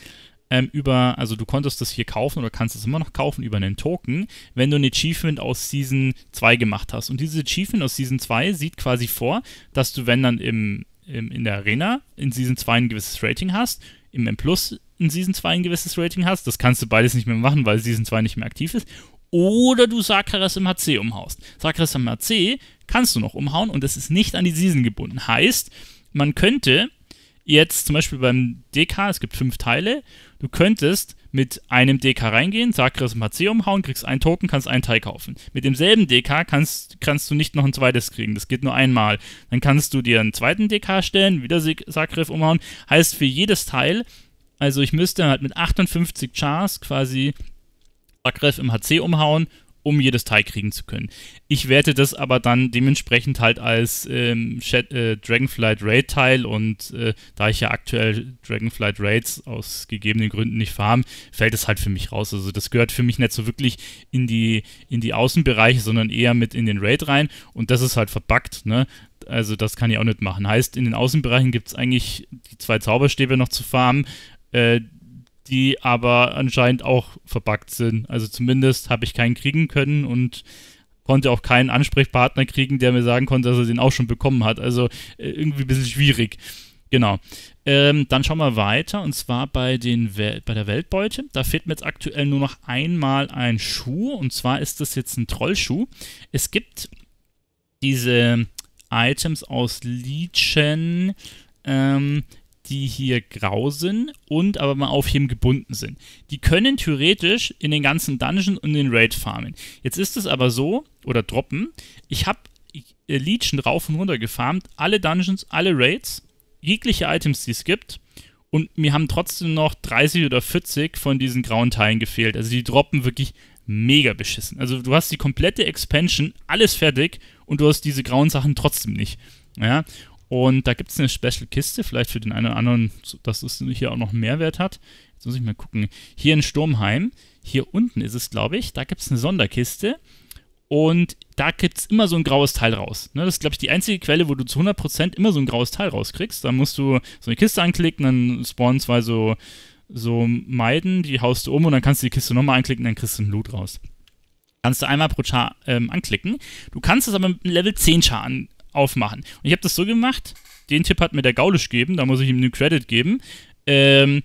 ähm, über, also du konntest das hier kaufen oder kannst es immer noch kaufen über einen Token, wenn du ein Achievement aus Season 2 gemacht hast. Und dieses Achievement aus Season 2 sieht quasi vor, dass du, wenn dann im, im in der Arena in Season 2 ein gewisses Rating hast, im M Plus in Season 2 ein gewisses Rating hast, das kannst du beides nicht mehr machen, weil Season 2 nicht mehr aktiv ist, oder du Sakras im HC umhaust. Sakras im HC kannst du noch umhauen und es ist nicht an die Season gebunden. Heißt, man könnte jetzt zum Beispiel beim DK, es gibt fünf Teile, du könntest mit einem DK reingehen, Sakras und Maceum umhauen, kriegst einen Token, kannst einen Teil kaufen. Mit demselben DK kannst, kannst du nicht noch ein zweites kriegen, das geht nur einmal. Dann kannst du dir einen zweiten DK stellen, wieder Sakriff umhauen. Heißt für jedes Teil, also ich müsste halt mit 58 Chars quasi Sakriff im HC umhauen, um jedes Teil kriegen zu können. Ich werte das aber dann dementsprechend halt als ähm, äh, Dragonflight Raid Teil und äh, da ich ja aktuell Dragonflight Raids aus gegebenen Gründen nicht farm, fällt es halt für mich raus. Also das gehört für mich nicht so wirklich in die, in die Außenbereiche, sondern eher mit in den Raid rein und das ist halt verbuggt, ne? Also das kann ich auch nicht machen. Heißt, in den Außenbereichen gibt es eigentlich die zwei Zauberstäbe noch zu farmen, äh, die aber anscheinend auch verbuggt sind. Also zumindest habe ich keinen kriegen können und konnte auch keinen Ansprechpartner kriegen, der mir sagen konnte, dass er den auch schon bekommen hat. Also äh, irgendwie ein bisschen schwierig. Genau. Ähm, dann schauen wir weiter und zwar bei, den bei der Weltbeute. Da fehlt mir jetzt aktuell nur noch einmal ein Schuh und zwar ist das jetzt ein Trollschuh. Es gibt diese Items aus Legion, ähm, die hier grau sind und aber mal auf aufheben gebunden sind. Die können theoretisch in den ganzen Dungeon und den Raid farmen. Jetzt ist es aber so, oder droppen, ich habe äh, Legion rauf und runter gefarmt, alle Dungeons, alle Raids, jegliche Items, die es gibt. Und mir haben trotzdem noch 30 oder 40 von diesen grauen Teilen gefehlt. Also die droppen wirklich mega beschissen. Also du hast die komplette Expansion, alles fertig und du hast diese grauen Sachen trotzdem nicht. Ja, und da gibt es eine Special-Kiste, vielleicht für den einen oder anderen, dass es hier auch noch einen Mehrwert hat. Jetzt muss ich mal gucken. Hier in Sturmheim, hier unten ist es, glaube ich, da gibt es eine Sonderkiste. Und da gibt es immer so ein graues Teil raus. Ne, das ist, glaube ich, die einzige Quelle, wo du zu 100% immer so ein graues Teil rauskriegst. Da musst du so eine Kiste anklicken, dann spawnen zwei so, so Meiden, die haust du um und dann kannst du die Kiste nochmal anklicken, dann kriegst du einen Loot raus kannst du einmal pro Char ähm, anklicken. Du kannst es aber mit einem Level 10 Char an, aufmachen. Und ich habe das so gemacht, den Tipp hat mir der Gaulisch gegeben, da muss ich ihm einen Credit geben, ähm,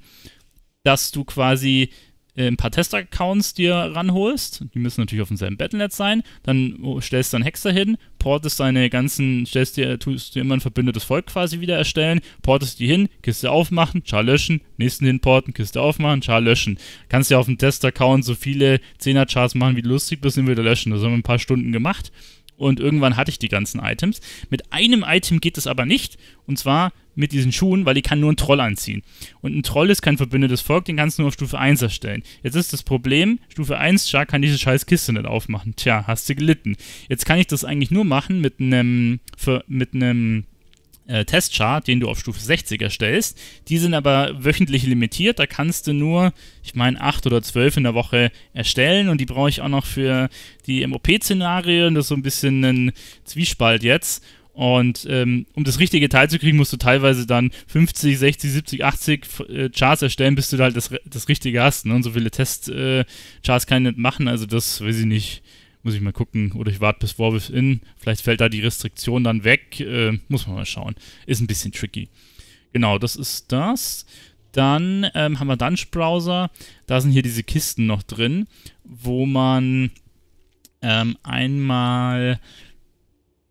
dass du quasi äh, ein paar Tester-Accounts dir ranholst, die müssen natürlich auf demselben Battlenet sein, dann oh, stellst du einen Hexer hin, portest deine ganzen, stellst dir, tust dir immer ein verbündetes Volk quasi wieder erstellen, portest die hin, Kiste aufmachen, Char löschen, nächsten hin porten, Kiste aufmachen, Char löschen. Kannst ja auf dem Tester-Account so viele 10er-Chars machen, wie du lustig bist, und wieder löschen. Das haben wir ein paar Stunden gemacht und irgendwann hatte ich die ganzen Items. Mit einem Item geht es aber nicht. Und zwar mit diesen Schuhen, weil ich kann nur ein Troll anziehen. Und ein Troll ist kein verbündetes Volk, den kannst du nur auf Stufe 1 erstellen. Jetzt ist das Problem, Stufe 1 Char kann diese scheiß Kiste nicht aufmachen. Tja, hast du gelitten. Jetzt kann ich das eigentlich nur machen mit einem mit einem äh, Testchart, den du auf Stufe 60 erstellst. Die sind aber wöchentlich limitiert. Da kannst du nur, ich meine, 8 oder 12 in der Woche erstellen. Und die brauche ich auch noch für die MOP-Szenarien. Das ist so ein bisschen ein Zwiespalt jetzt. Und ähm, um das richtige Teil zu kriegen, musst du teilweise dann 50, 60, 70, 80 äh, Charts erstellen, bis du halt das, das Richtige hast. Ne? Und so viele Test-Charts äh, kann ich nicht machen. Also das, weiß ich nicht, muss ich mal gucken. Oder ich warte bis Warwolf in. Vielleicht fällt da die Restriktion dann weg. Äh, muss man mal schauen. Ist ein bisschen tricky. Genau, das ist das. Dann ähm, haben wir Dungeon Browser. Da sind hier diese Kisten noch drin, wo man ähm, einmal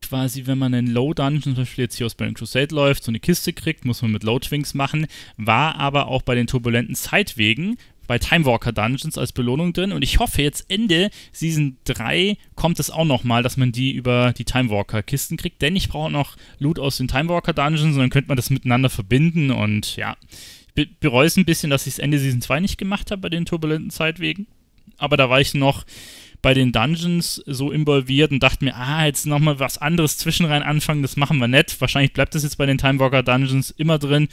quasi, wenn man in Low Dungeon zum Beispiel jetzt hier aus Burning Crusade läuft, so eine Kiste kriegt, muss man mit Low Wings machen. War aber auch bei den turbulenten Zeitwegen, bei Time Walker Dungeons als Belohnung drin. Und ich hoffe, jetzt Ende Season 3 kommt es auch nochmal, dass man die über die Time Walker Kisten kriegt. Denn ich brauche noch Loot aus den Time Walker Dungeons und dann könnte man das miteinander verbinden. Und ja, ich bereue es ein bisschen, dass ich es Ende Season 2 nicht gemacht habe bei den turbulenten Zeitwegen. Aber da war ich noch bei den Dungeons so involviert und dachte mir, ah, jetzt nochmal was anderes zwischenrein anfangen, das machen wir nett. Wahrscheinlich bleibt das jetzt bei den Time Walker Dungeons immer drin.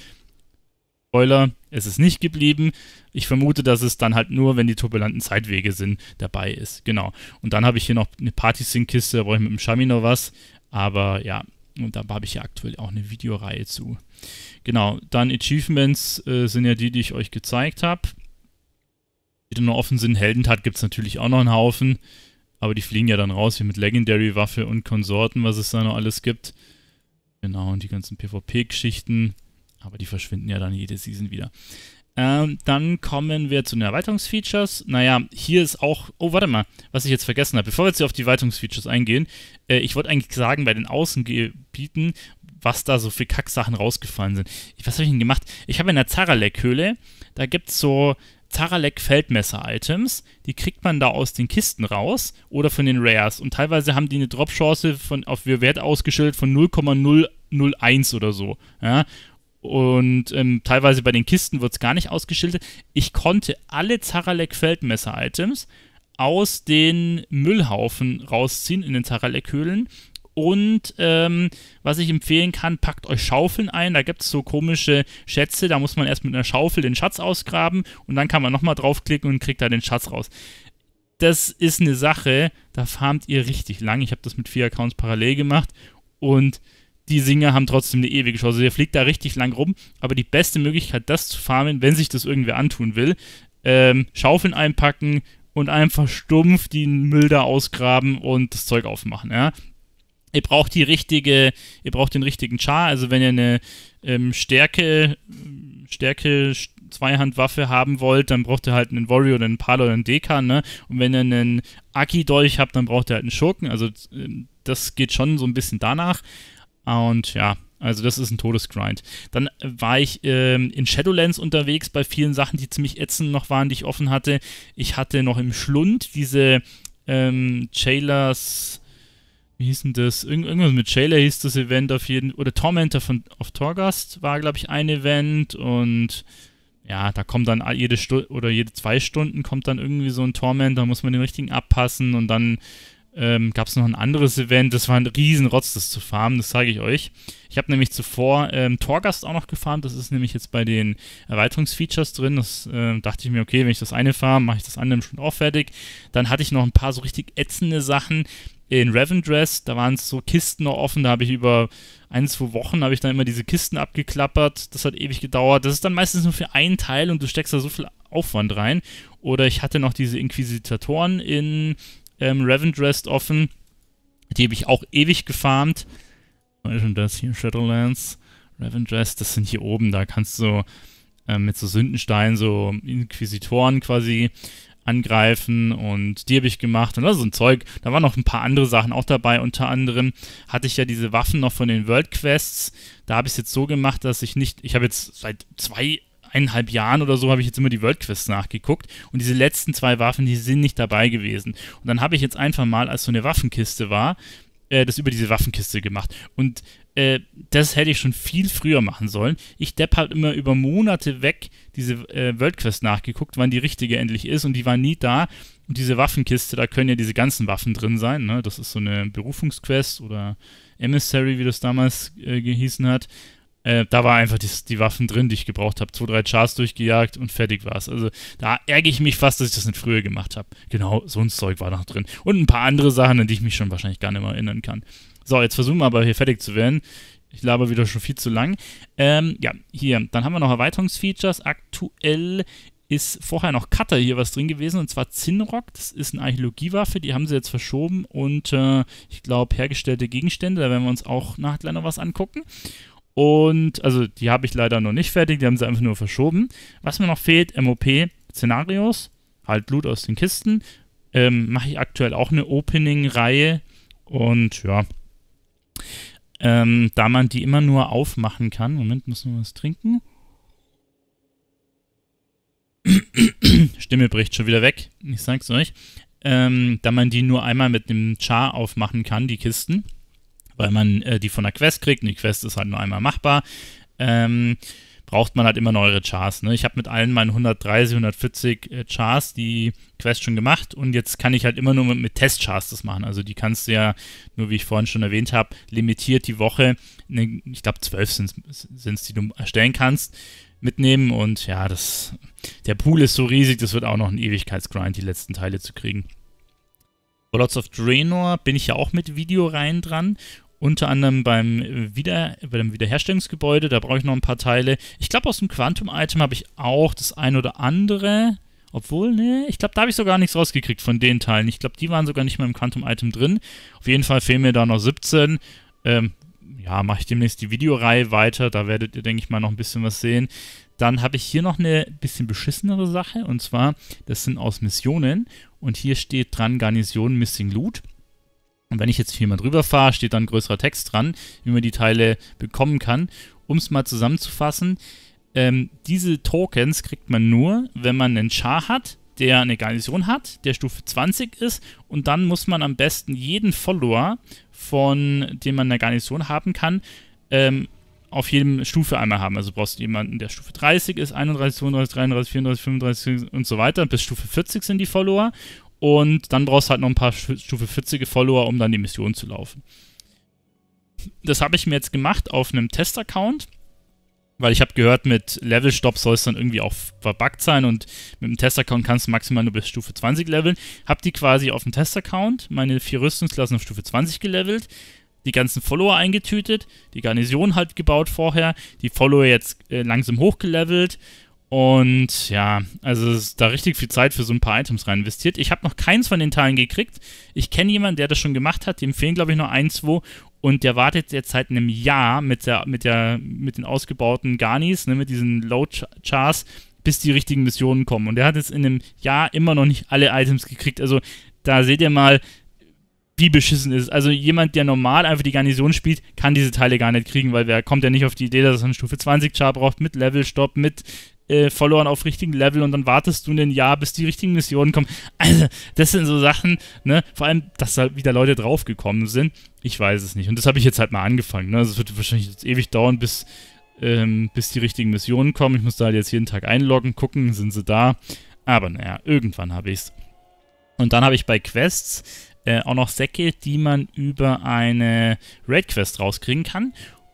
Spoiler, es ist nicht geblieben. Ich vermute, dass es dann halt nur, wenn die turbulenten Zeitwege sind, dabei ist. Genau. Und dann habe ich hier noch eine Party-Sync-Kiste, da brauche ich mit dem Shami noch was. Aber ja, und da habe ich ja aktuell auch eine Videoreihe zu. Genau, dann Achievements äh, sind ja die, die ich euch gezeigt habe. Die dann noch offen sind. Heldentat gibt es natürlich auch noch einen Haufen. Aber die fliegen ja dann raus, wie mit Legendary-Waffe und Konsorten, was es da noch alles gibt. Genau, und die ganzen PvP-Geschichten. Aber die verschwinden ja dann jede Season wieder. Ähm, dann kommen wir zu den Erweiterungsfeatures. Naja, hier ist auch. Oh, warte mal, was ich jetzt vergessen habe. Bevor wir jetzt hier auf die Erweiterungsfeatures eingehen, äh, ich wollte eigentlich sagen, bei den Außengebieten, was da so für Kacksachen rausgefallen sind. was habe ich denn gemacht? Ich habe in der Zaralek-Höhle, da gibt es so Zaralek-Feldmesser-Items. Die kriegt man da aus den Kisten raus oder von den Rares. Und teilweise haben die eine Drop-Chance von, auf Wert ausgeschildert von 0,001 oder so. Ja? und ähm, teilweise bei den Kisten wird es gar nicht ausgeschildert. Ich konnte alle Zaralek-Feldmesser-Items aus den Müllhaufen rausziehen in den Zaralek-Höhlen. Und ähm, was ich empfehlen kann, packt euch Schaufeln ein. Da gibt es so komische Schätze. Da muss man erst mit einer Schaufel den Schatz ausgraben und dann kann man nochmal draufklicken und kriegt da den Schatz raus. Das ist eine Sache, da farmt ihr richtig lang. Ich habe das mit vier Accounts parallel gemacht und die Singer haben trotzdem eine ewige Chance. Also der fliegt da richtig lang rum, aber die beste Möglichkeit, das zu farmen, wenn sich das irgendwer antun will, ähm, Schaufeln einpacken und einfach stumpf den Müll da ausgraben und das Zeug aufmachen. Ja? Ihr braucht die richtige, ihr braucht den richtigen Char, also wenn ihr eine ähm, Stärke, Stärke, Zweihandwaffe haben wollt, dann braucht ihr halt einen Warrior oder einen Pal oder einen Dekan, ne? Und wenn ihr einen Aki-Dolch habt, dann braucht ihr halt einen Schurken. Also ähm, das geht schon so ein bisschen danach. Und ja, also das ist ein Todesgrind. Dann war ich ähm, in Shadowlands unterwegs bei vielen Sachen, die ziemlich ätzend noch waren, die ich offen hatte. Ich hatte noch im Schlund diese ähm, Jailers, wie hieß denn das? Irgend, irgendwas mit Jailer hieß das Event auf jeden oder Tormentor von auf Torgast war, glaube ich, ein Event und ja, da kommt dann jede Stunde oder jede zwei Stunden kommt dann irgendwie so ein Tormentor, da muss man den richtigen abpassen und dann ähm, gab es noch ein anderes Event. Das war ein Riesenrotz, das zu farmen, das zeige ich euch. Ich habe nämlich zuvor ähm, Torgast auch noch gefarmt. Das ist nämlich jetzt bei den Erweiterungsfeatures drin. Das äh, dachte ich mir, okay, wenn ich das eine farm, mache ich das andere schon auch fertig. Dann hatte ich noch ein paar so richtig ätzende Sachen in Revendress. da waren so Kisten noch offen, da habe ich über ein, zwei Wochen habe ich dann immer diese Kisten abgeklappert, das hat ewig gedauert, das ist dann meistens nur für einen Teil und du steckst da so viel Aufwand rein oder ich hatte noch diese Inquisitatoren in ähm, Ravendrest offen. Die habe ich auch ewig gefarmt. Was ist denn das hier? Shadowlands, Revendrest, das sind hier oben. Da kannst du ähm, mit so Sündensteinen so Inquisitoren quasi angreifen und die habe ich gemacht und das ist ein Zeug. Da waren noch ein paar andere Sachen auch dabei. Unter anderem hatte ich ja diese Waffen noch von den World Quests. Da habe ich es jetzt so gemacht, dass ich nicht, ich habe jetzt seit zwei eineinhalb Jahren oder so habe ich jetzt immer die Worldquests nachgeguckt und diese letzten zwei Waffen, die sind nicht dabei gewesen. Und dann habe ich jetzt einfach mal, als so eine Waffenkiste war, äh, das über diese Waffenkiste gemacht. Und äh, das hätte ich schon viel früher machen sollen. Ich depp halt immer über Monate weg diese äh, Worldquest nachgeguckt, wann die richtige endlich ist und die war nie da. Und diese Waffenkiste, da können ja diese ganzen Waffen drin sein. Ne? Das ist so eine Berufungsquest oder Emissary, wie das damals äh, gehießen hat. Äh, da war einfach die, die, Waffen drin, die ich gebraucht habe. Zwei, drei Chars durchgejagt und fertig war es. Also da ärgere ich mich fast, dass ich das nicht früher gemacht habe. Genau, so ein Zeug war noch drin. Und ein paar andere Sachen, an die ich mich schon wahrscheinlich gar nicht mehr erinnern kann. So, jetzt versuchen wir aber hier fertig zu werden. Ich laber wieder schon viel zu lang. Ähm, ja, hier, dann haben wir noch Erweiterungsfeatures. Aktuell ist vorher noch Cutter hier was drin gewesen, und zwar Zinnrock. Das ist eine Archäologiewaffe, die haben sie jetzt verschoben und äh, ich glaube hergestellte Gegenstände, da werden wir uns auch nachher noch was angucken. Und also die habe ich leider noch nicht fertig, die haben sie einfach nur verschoben. Was mir noch fehlt, MOP-Szenarios, halt Loot aus den Kisten. Ähm, Mache ich aktuell auch eine Opening-Reihe. Und ja. Ähm, da man die immer nur aufmachen kann. Moment, muss nur was trinken. Stimme bricht schon wieder weg. Ich sag's euch. Ähm, da man die nur einmal mit einem Char aufmachen kann, die Kisten weil man äh, die von der Quest kriegt und die Quest ist halt nur einmal machbar. Ähm, braucht man halt immer neuere Chars. Ne? Ich habe mit allen meinen 130, 140 äh, Chars die Quest schon gemacht und jetzt kann ich halt immer nur mit, mit Test-Chars das machen. Also die kannst du ja, nur wie ich vorhin schon erwähnt habe, limitiert die Woche, ne, ich glaube zwölf sind es, die du erstellen kannst, mitnehmen und ja, das, der Pool ist so riesig, das wird auch noch ein Ewigkeitsgrind, die letzten Teile zu kriegen. Lots of Draenor bin ich ja auch mit Video rein dran unter anderem beim, Wieder, bei Wiederherstellungsgebäude, da brauche ich noch ein paar Teile. Ich glaube, aus dem Quantum-Item habe ich auch das ein oder andere. Obwohl, ne, ich glaube, da habe ich sogar nichts rausgekriegt von den Teilen. Ich glaube, die waren sogar nicht mehr im Quantum-Item drin. Auf jeden Fall fehlen mir da noch 17. Ähm, ja, mache ich demnächst die Videoreihe weiter. Da werdet ihr, denke ich mal, noch ein bisschen was sehen. Dann habe ich hier noch eine bisschen beschissenere Sache. Und zwar, das sind aus Missionen. Und hier steht dran Garnison Missing Loot. Und wenn ich jetzt hier mal drüber fahre, steht dann größerer Text dran, wie man die Teile bekommen kann. Um es mal zusammenzufassen, ähm, diese Tokens kriegt man nur, wenn man einen Char hat, der eine Garnison hat, der Stufe 20 ist und dann muss man am besten jeden Follower, von dem man eine Garnison haben kann, ähm, auf jedem Stufe einmal haben. Also brauchst du jemanden, der Stufe 30 ist, 31, 32, 33, 34, 35 und so weiter. Bis Stufe 40 sind die Follower und dann brauchst du halt noch ein paar Stufe 40er Follower, um dann die Mission zu laufen. Das habe ich mir jetzt gemacht auf einem Test-Account, weil ich habe gehört, mit Level-Stop soll es dann irgendwie auch verbuggt sein und mit dem Test-Account kannst du maximal nur bis Stufe 20 leveln. Habe die quasi auf dem Test-Account, meine vier Rüstungsklassen auf Stufe 20 gelevelt, die ganzen Follower eingetütet, die Garnison halt gebaut vorher, die Follower jetzt äh, langsam hochgelevelt und ja, also ist da richtig viel Zeit für so ein paar Items rein investiert. Ich habe noch keins von den Teilen gekriegt. Ich kenne jemanden, der das schon gemacht hat. Dem fehlen, glaube ich, noch ein, zwei. Und der wartet jetzt seit einem Jahr mit, der, mit, der, mit den ausgebauten Garnis, ne, mit diesen load chars bis die richtigen Missionen kommen. Und der hat jetzt in einem Jahr immer noch nicht alle Items gekriegt. Also da seht ihr mal, wie beschissen ist. Also jemand, der normal einfach die Garnison spielt, kann diese Teile gar nicht kriegen, weil wer kommt ja nicht auf die Idee, dass er eine Stufe 20 Char braucht mit Level-Stop, mit äh, Followern auf richtigen Level und dann wartest du ein Jahr, bis die richtigen Missionen kommen. Also, das sind so Sachen, ne? Vor allem, dass da halt wieder Leute draufgekommen sind. Ich weiß es nicht. Und das habe ich jetzt halt mal angefangen, ne? Also, es wird wahrscheinlich jetzt ewig dauern, bis, ähm, bis die richtigen Missionen kommen. Ich muss da halt jetzt jeden Tag einloggen, gucken, sind sie da. Aber naja, irgendwann habe ich es. Und dann habe ich bei Quests äh, auch noch Säcke, die man über eine Raid-Quest rauskriegen kann.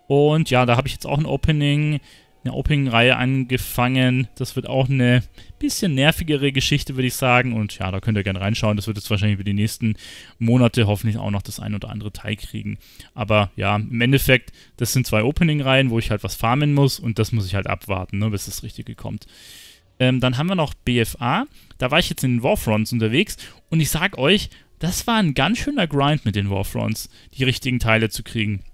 Und ja, da habe ich jetzt auch ein Opening eine Opening-Reihe angefangen. Das wird auch eine bisschen nervigere Geschichte, würde ich sagen. Und ja, da könnt ihr gerne reinschauen. Das wird jetzt wahrscheinlich über die nächsten Monate hoffentlich auch noch das ein oder andere Teil kriegen. Aber ja, im Endeffekt, das sind zwei Opening-Reihen, wo ich halt was farmen muss. Und das muss ich halt abwarten, ne, bis das Richtige kommt. Ähm, dann haben wir noch BFA. Da war ich jetzt in den Warfronts unterwegs. Und ich sag euch, das war ein ganz schöner Grind mit den Warfronts, die richtigen Teile zu kriegen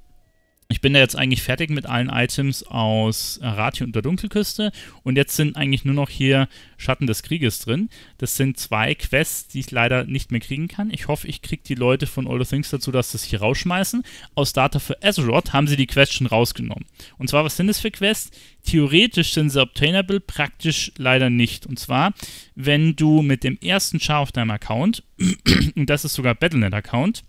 ich bin da jetzt eigentlich fertig mit allen Items aus Ratio und der Dunkelküste und jetzt sind eigentlich nur noch hier Schatten des Krieges drin. Das sind zwei Quests, die ich leider nicht mehr kriegen kann. Ich hoffe, ich kriege die Leute von All the Things dazu, dass sie das hier rausschmeißen. Aus Data für Azeroth haben sie die Quests schon rausgenommen. Und zwar, was sind das für Quests? Theoretisch sind sie obtainable, praktisch leider nicht. Und zwar, wenn du mit dem ersten Char auf deinem Account, und das ist sogar Battlenet-Account,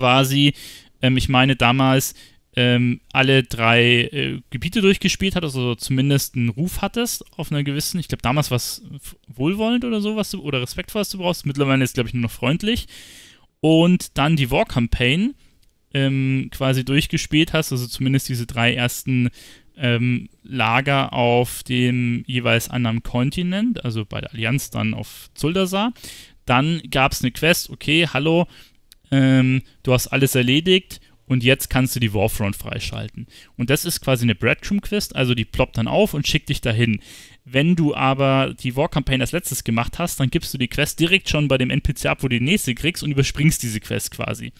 quasi ähm, ich meine damals ähm, alle drei äh, Gebiete durchgespielt hat, also zumindest einen Ruf hattest auf einer gewissen, ich glaube damals war es wohlwollend oder so, was du, oder respektvoll, was du brauchst, mittlerweile ist glaube ich nur noch freundlich. Und dann die War Campaign ähm, quasi durchgespielt hast, also zumindest diese drei ersten ähm, Lager auf dem jeweils anderen Kontinent, also bei der Allianz dann auf Zuldasar. Dann gab es eine Quest, okay, hallo, ähm, du hast alles erledigt, und jetzt kannst du die Warfront freischalten. Und das ist quasi eine Breadcrumb-Quest, also die ploppt dann auf und schickt dich dahin. Wenn du aber die War-Campaign als letztes gemacht hast, dann gibst du die Quest direkt schon bei dem NPC ab, wo du die nächste kriegst und überspringst diese Quest quasi.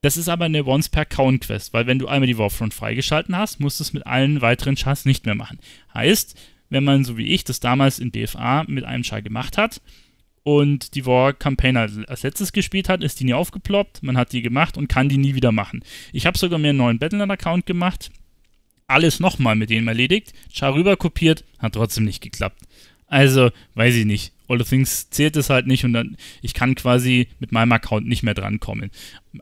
Das ist aber eine Once-per-Count-Quest, weil wenn du einmal die Warfront freigeschalten hast, musst du es mit allen weiteren Chars nicht mehr machen. Heißt, wenn man so wie ich das damals in BFA mit einem Char gemacht hat, und die War Campaigner als letztes gespielt hat, ist die nie aufgeploppt, man hat die gemacht und kann die nie wieder machen. Ich habe sogar mir einen neuen Battleland-Account gemacht, alles nochmal mit denen erledigt, Char rüber kopiert, hat trotzdem nicht geklappt. Also, weiß ich nicht. All the Things zählt es halt nicht und dann, ich kann quasi mit meinem Account nicht mehr drankommen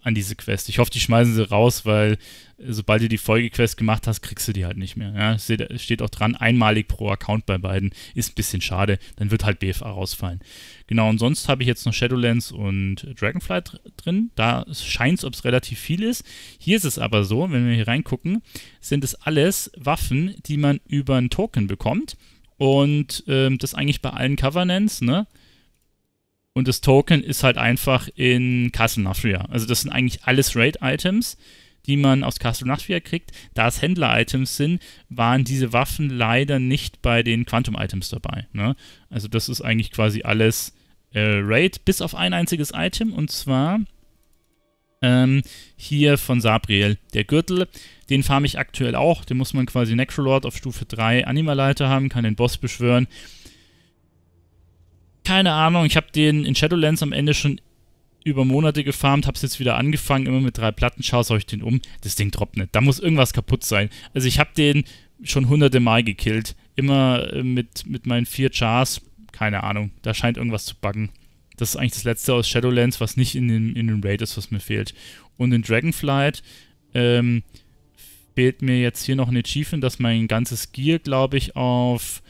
an diese Quest. Ich hoffe, die schmeißen sie raus, weil äh, sobald du die Folgequest gemacht hast, kriegst du die halt nicht mehr. Ja, steht auch dran, einmalig pro Account bei beiden. Ist ein bisschen schade, dann wird halt BFA rausfallen. Genau, und sonst habe ich jetzt noch Shadowlands und Dragonflight drin. Da scheint es, ob es relativ viel ist. Hier ist es aber so, wenn wir hier reingucken, sind es alles Waffen, die man über einen Token bekommt. Und ähm, das eigentlich bei allen Covenants, ne? Und das Token ist halt einfach in Castle Nafria. Also das sind eigentlich alles Raid-Items, die man aus Castle Nafria kriegt. Da es Händler-Items sind, waren diese Waffen leider nicht bei den Quantum-Items dabei. Ne? Also das ist eigentlich quasi alles äh, Raid, bis auf ein einziges Item, und zwar ähm, hier von Sabriel, der Gürtel. Den farme ich aktuell auch. Den muss man quasi Necrolord auf Stufe 3 Animaleiter haben, kann den Boss beschwören. Keine Ahnung, ich habe den in Shadowlands am Ende schon über Monate gefarmt, habe es jetzt wieder angefangen, immer mit drei Platten, schaue euch den um. Das Ding droppt nicht. Da muss irgendwas kaputt sein. Also ich habe den schon hunderte Mal gekillt. Immer äh, mit, mit meinen vier Chars. Keine Ahnung, da scheint irgendwas zu buggen. Das ist eigentlich das letzte aus Shadowlands, was nicht in dem, in dem Raid ist, was mir fehlt. Und in Dragonflight ähm, fehlt mir jetzt hier noch ein Achievement, dass mein ganzes Gear, glaube ich, auf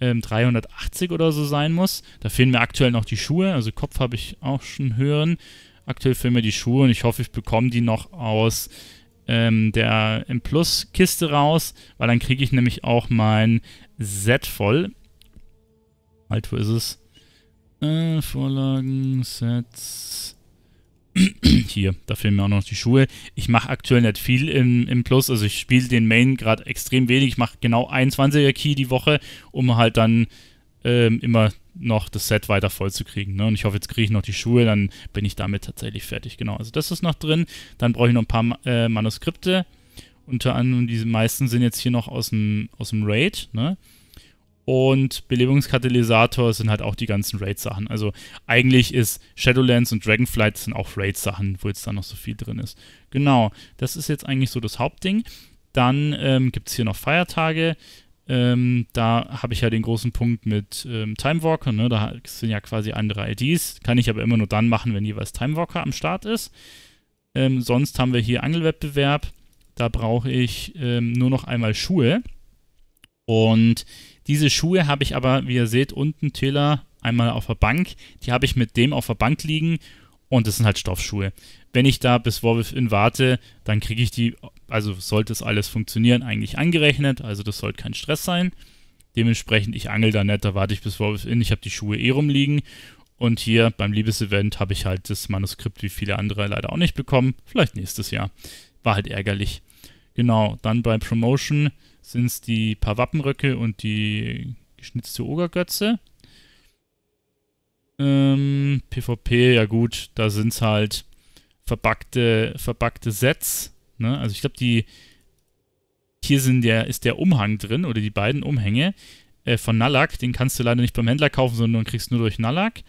ähm, 380 oder so sein muss. Da fehlen mir aktuell noch die Schuhe, also Kopf habe ich auch schon hören. Aktuell fehlen mir die Schuhe und ich hoffe, ich bekomme die noch aus ähm, der M Plus Kiste raus, weil dann kriege ich nämlich auch mein Set voll. Halt, wo ist es? Äh, Vorlagen, Sets. Hier, da fehlen mir auch noch die Schuhe. Ich mache aktuell nicht viel im, im Plus, also ich spiele den Main gerade extrem wenig. Ich mache genau 21er Key die Woche, um halt dann ähm, immer noch das Set weiter voll vollzukriegen. Ne? Und ich hoffe, jetzt kriege ich noch die Schuhe, dann bin ich damit tatsächlich fertig. Genau, also das ist noch drin. Dann brauche ich noch ein paar äh, Manuskripte. Unter anderem, die meisten sind jetzt hier noch aus dem, aus dem Raid. Ne? Und Belebungskatalysator sind halt auch die ganzen Raid-Sachen. Also eigentlich ist Shadowlands und Dragonflight sind auch Raid-Sachen, wo jetzt da noch so viel drin ist. Genau, das ist jetzt eigentlich so das Hauptding. Dann ähm, gibt es hier noch Feiertage. Ähm, da habe ich ja den großen Punkt mit ähm, Timewalker. Ne? Da sind ja quasi andere IDs. Kann ich aber immer nur dann machen, wenn jeweils Timewalker am Start ist. Ähm, sonst haben wir hier Angelwettbewerb. Da brauche ich ähm, nur noch einmal Schuhe. Und diese Schuhe habe ich aber, wie ihr seht, unten Taylor einmal auf der Bank. Die habe ich mit dem auf der Bank liegen und das sind halt Stoffschuhe. Wenn ich da bis Warwolf in warte, dann kriege ich die, also sollte es alles funktionieren, eigentlich angerechnet. Also das sollte kein Stress sein. Dementsprechend, ich angel da nicht, da warte ich bis Warwolf in. Ich habe die Schuhe eh rumliegen. Und hier beim Liebesevent habe ich halt das Manuskript wie viele andere leider auch nicht bekommen. Vielleicht nächstes Jahr. War halt ärgerlich. Genau, dann bei Promotion sind es die paar Wappenröcke und die geschnitzte Ogergötze. Ähm, PvP, ja gut, da sind es halt verbackte, verbackte Sets. Ne? Also ich glaube, die hier sind der, ist der Umhang drin oder die beiden Umhänge äh, von Nalak. Den kannst du leider nicht beim Händler kaufen, sondern kriegst nur durch Nalak.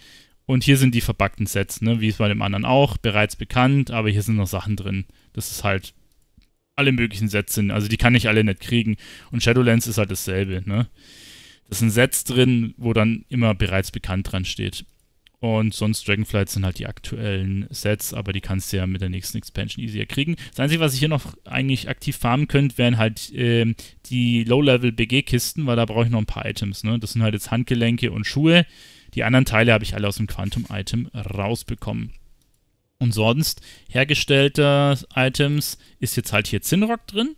Und hier sind die verbackten Sets, ne? wie es bei dem anderen auch, bereits bekannt, aber hier sind noch Sachen drin. Das ist halt alle möglichen Sets sind. Also die kann ich alle nicht kriegen. Und Shadowlands ist halt dasselbe. Ne? Das sind Sets drin, wo dann immer bereits bekannt dran steht. Und sonst Dragonflight sind halt die aktuellen Sets, aber die kannst du ja mit der nächsten Expansion easier kriegen. Das Einzige, was ich hier noch eigentlich aktiv farmen könnte, wären halt äh, die Low-Level-BG-Kisten, weil da brauche ich noch ein paar Items. Ne? Das sind halt jetzt Handgelenke und Schuhe. Die anderen Teile habe ich alle aus dem Quantum-Item rausbekommen und sonst hergestellte Items ist jetzt halt hier Zinnrock drin.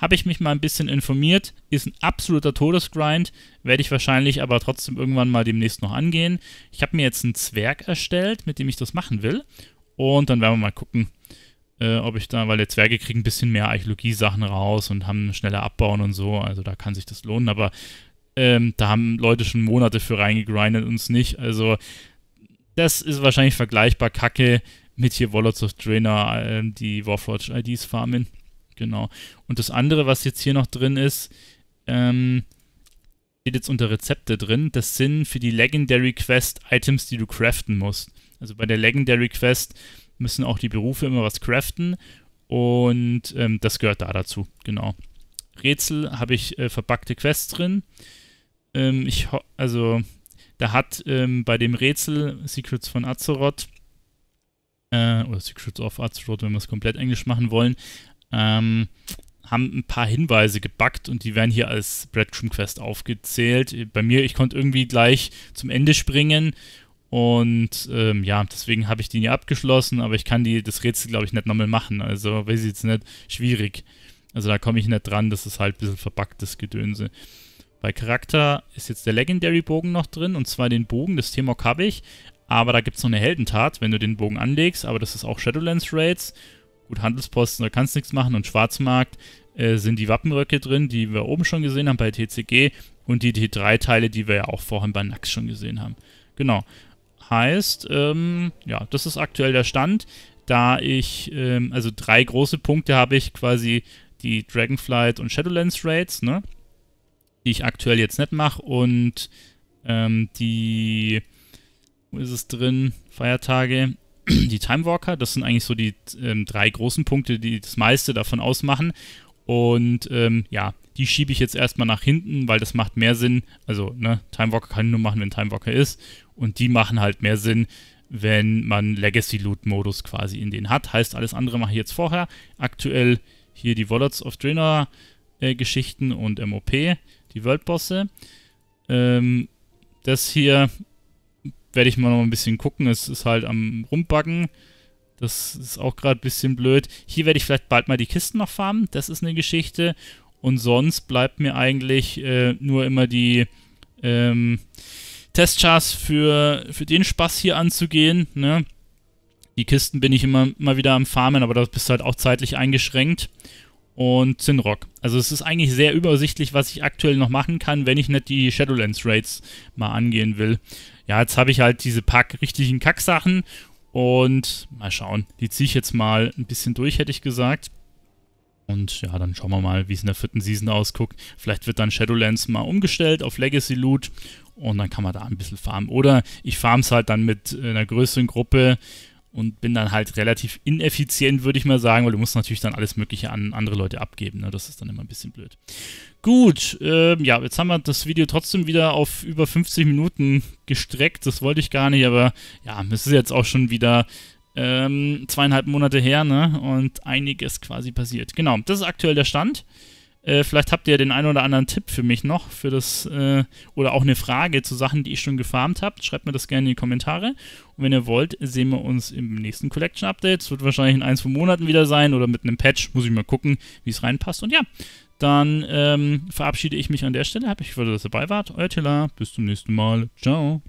Habe ich mich mal ein bisschen informiert, ist ein absoluter Todesgrind, werde ich wahrscheinlich aber trotzdem irgendwann mal demnächst noch angehen. Ich habe mir jetzt einen Zwerg erstellt, mit dem ich das machen will und dann werden wir mal gucken, äh, ob ich da, weil die Zwerge kriegen ein bisschen mehr Archäologie-Sachen raus und haben schneller abbauen und so, also da kann sich das lohnen, aber ähm, da haben Leute schon Monate für reingegrindet, und es nicht, also das ist wahrscheinlich vergleichbar kacke mit hier Wallets of Draenor, äh, die Warforged-IDs farmen. Genau. Und das andere, was jetzt hier noch drin ist, ähm, steht jetzt unter Rezepte drin. Das sind für die Legendary Quest Items, die du craften musst. Also bei der Legendary Quest müssen auch die Berufe immer was craften und ähm, das gehört da dazu, genau. Rätsel habe ich äh, verpackte Quests drin. Ähm, ich also da hat ähm, bei dem Rätsel Secrets von Azeroth äh, oder Secrets of Azeroth, wenn wir es komplett englisch machen wollen, ähm, haben ein paar Hinweise gebackt und die werden hier als Breadcrumb Quest aufgezählt. Bei mir, ich konnte irgendwie gleich zum Ende springen und ähm, ja, deswegen habe ich die nie abgeschlossen, aber ich kann die, das Rätsel, glaube ich, nicht nochmal machen. Also, weiß ich jetzt nicht, schwierig. Also, da komme ich nicht dran, das ist halt ein bisschen verbacktes Gedönse. Bei Charakter ist jetzt der Legendary Bogen noch drin und zwar den Bogen des Temok habe ich, aber da gibt es noch eine Heldentat, wenn du den Bogen anlegst, aber das ist auch Shadowlands Raids. Gut, Handelsposten, da kannst du nichts machen. Und Schwarzmarkt äh, sind die Wappenröcke drin, die wir oben schon gesehen haben bei TCG. Und die T3-Teile, die wir ja auch vorhin bei Nax schon gesehen haben. Genau. Heißt, ähm, ja, das ist aktuell der Stand. Da ich, ähm, also drei große Punkte habe ich quasi die Dragonflight und Shadowlands Raids, ne? Die ich aktuell jetzt nicht mache. Und ähm, die wo ist es drin? Feiertage. Die Timewalker, das sind eigentlich so die ähm, drei großen Punkte, die das meiste davon ausmachen. Und ähm, ja, die schiebe ich jetzt erstmal nach hinten, weil das macht mehr Sinn. Also, ne, Timewalker kann ich nur machen, wenn Timewalker ist. Und die machen halt mehr Sinn, wenn man Legacy-Loot-Modus quasi in den hat. Heißt, alles andere mache ich jetzt vorher. Aktuell hier die Wallets of Draenor äh, Geschichten und MOP, die Worldbosse. Ähm, das hier werde ich mal noch ein bisschen gucken. Es ist halt am Rumbacken. Das ist auch gerade ein bisschen blöd. Hier werde ich vielleicht bald mal die Kisten noch farmen. Das ist eine Geschichte. Und sonst bleibt mir eigentlich äh, nur immer die ähm, Testchars für, für den Spaß hier anzugehen. Ne? Die Kisten bin ich immer mal wieder am Farmen, aber da bist du halt auch zeitlich eingeschränkt. Und Zinrock. Also es ist eigentlich sehr übersichtlich, was ich aktuell noch machen kann, wenn ich nicht die Shadowlands Raids mal angehen will ja, jetzt habe ich halt diese paar richtigen Kacksachen und mal schauen, die ziehe ich jetzt mal ein bisschen durch, hätte ich gesagt. Und ja, dann schauen wir mal, wie es in der vierten Season ausguckt. Vielleicht wird dann Shadowlands mal umgestellt auf Legacy Loot und dann kann man da ein bisschen farmen. Oder ich farm's halt dann mit einer größeren Gruppe und bin dann halt relativ ineffizient, würde ich mal sagen, weil du musst natürlich dann alles Mögliche an andere Leute abgeben. Ne? Das ist dann immer ein bisschen blöd. Gut, ähm, ja, jetzt haben wir das Video trotzdem wieder auf über 50 Minuten gestreckt. Das wollte ich gar nicht, aber ja, es ist jetzt auch schon wieder ähm, zweieinhalb Monate her, ne? Und einiges quasi passiert. Genau, das ist aktuell der Stand. Äh, vielleicht habt ihr den einen oder anderen Tipp für mich noch, für das äh, oder auch eine Frage zu Sachen, die ich schon gefarmt habe. Schreibt mir das gerne in die Kommentare. Und wenn ihr wollt, sehen wir uns im nächsten Collection Update. Es wird wahrscheinlich in ein, zwei Monaten wieder sein oder mit einem Patch. Muss ich mal gucken, wie es reinpasst. Und ja, dann ähm, verabschiede ich mich an der Stelle. Hab ich gefreut, dass ihr dabei wart. Euer Tilla. Bis zum nächsten Mal. Ciao.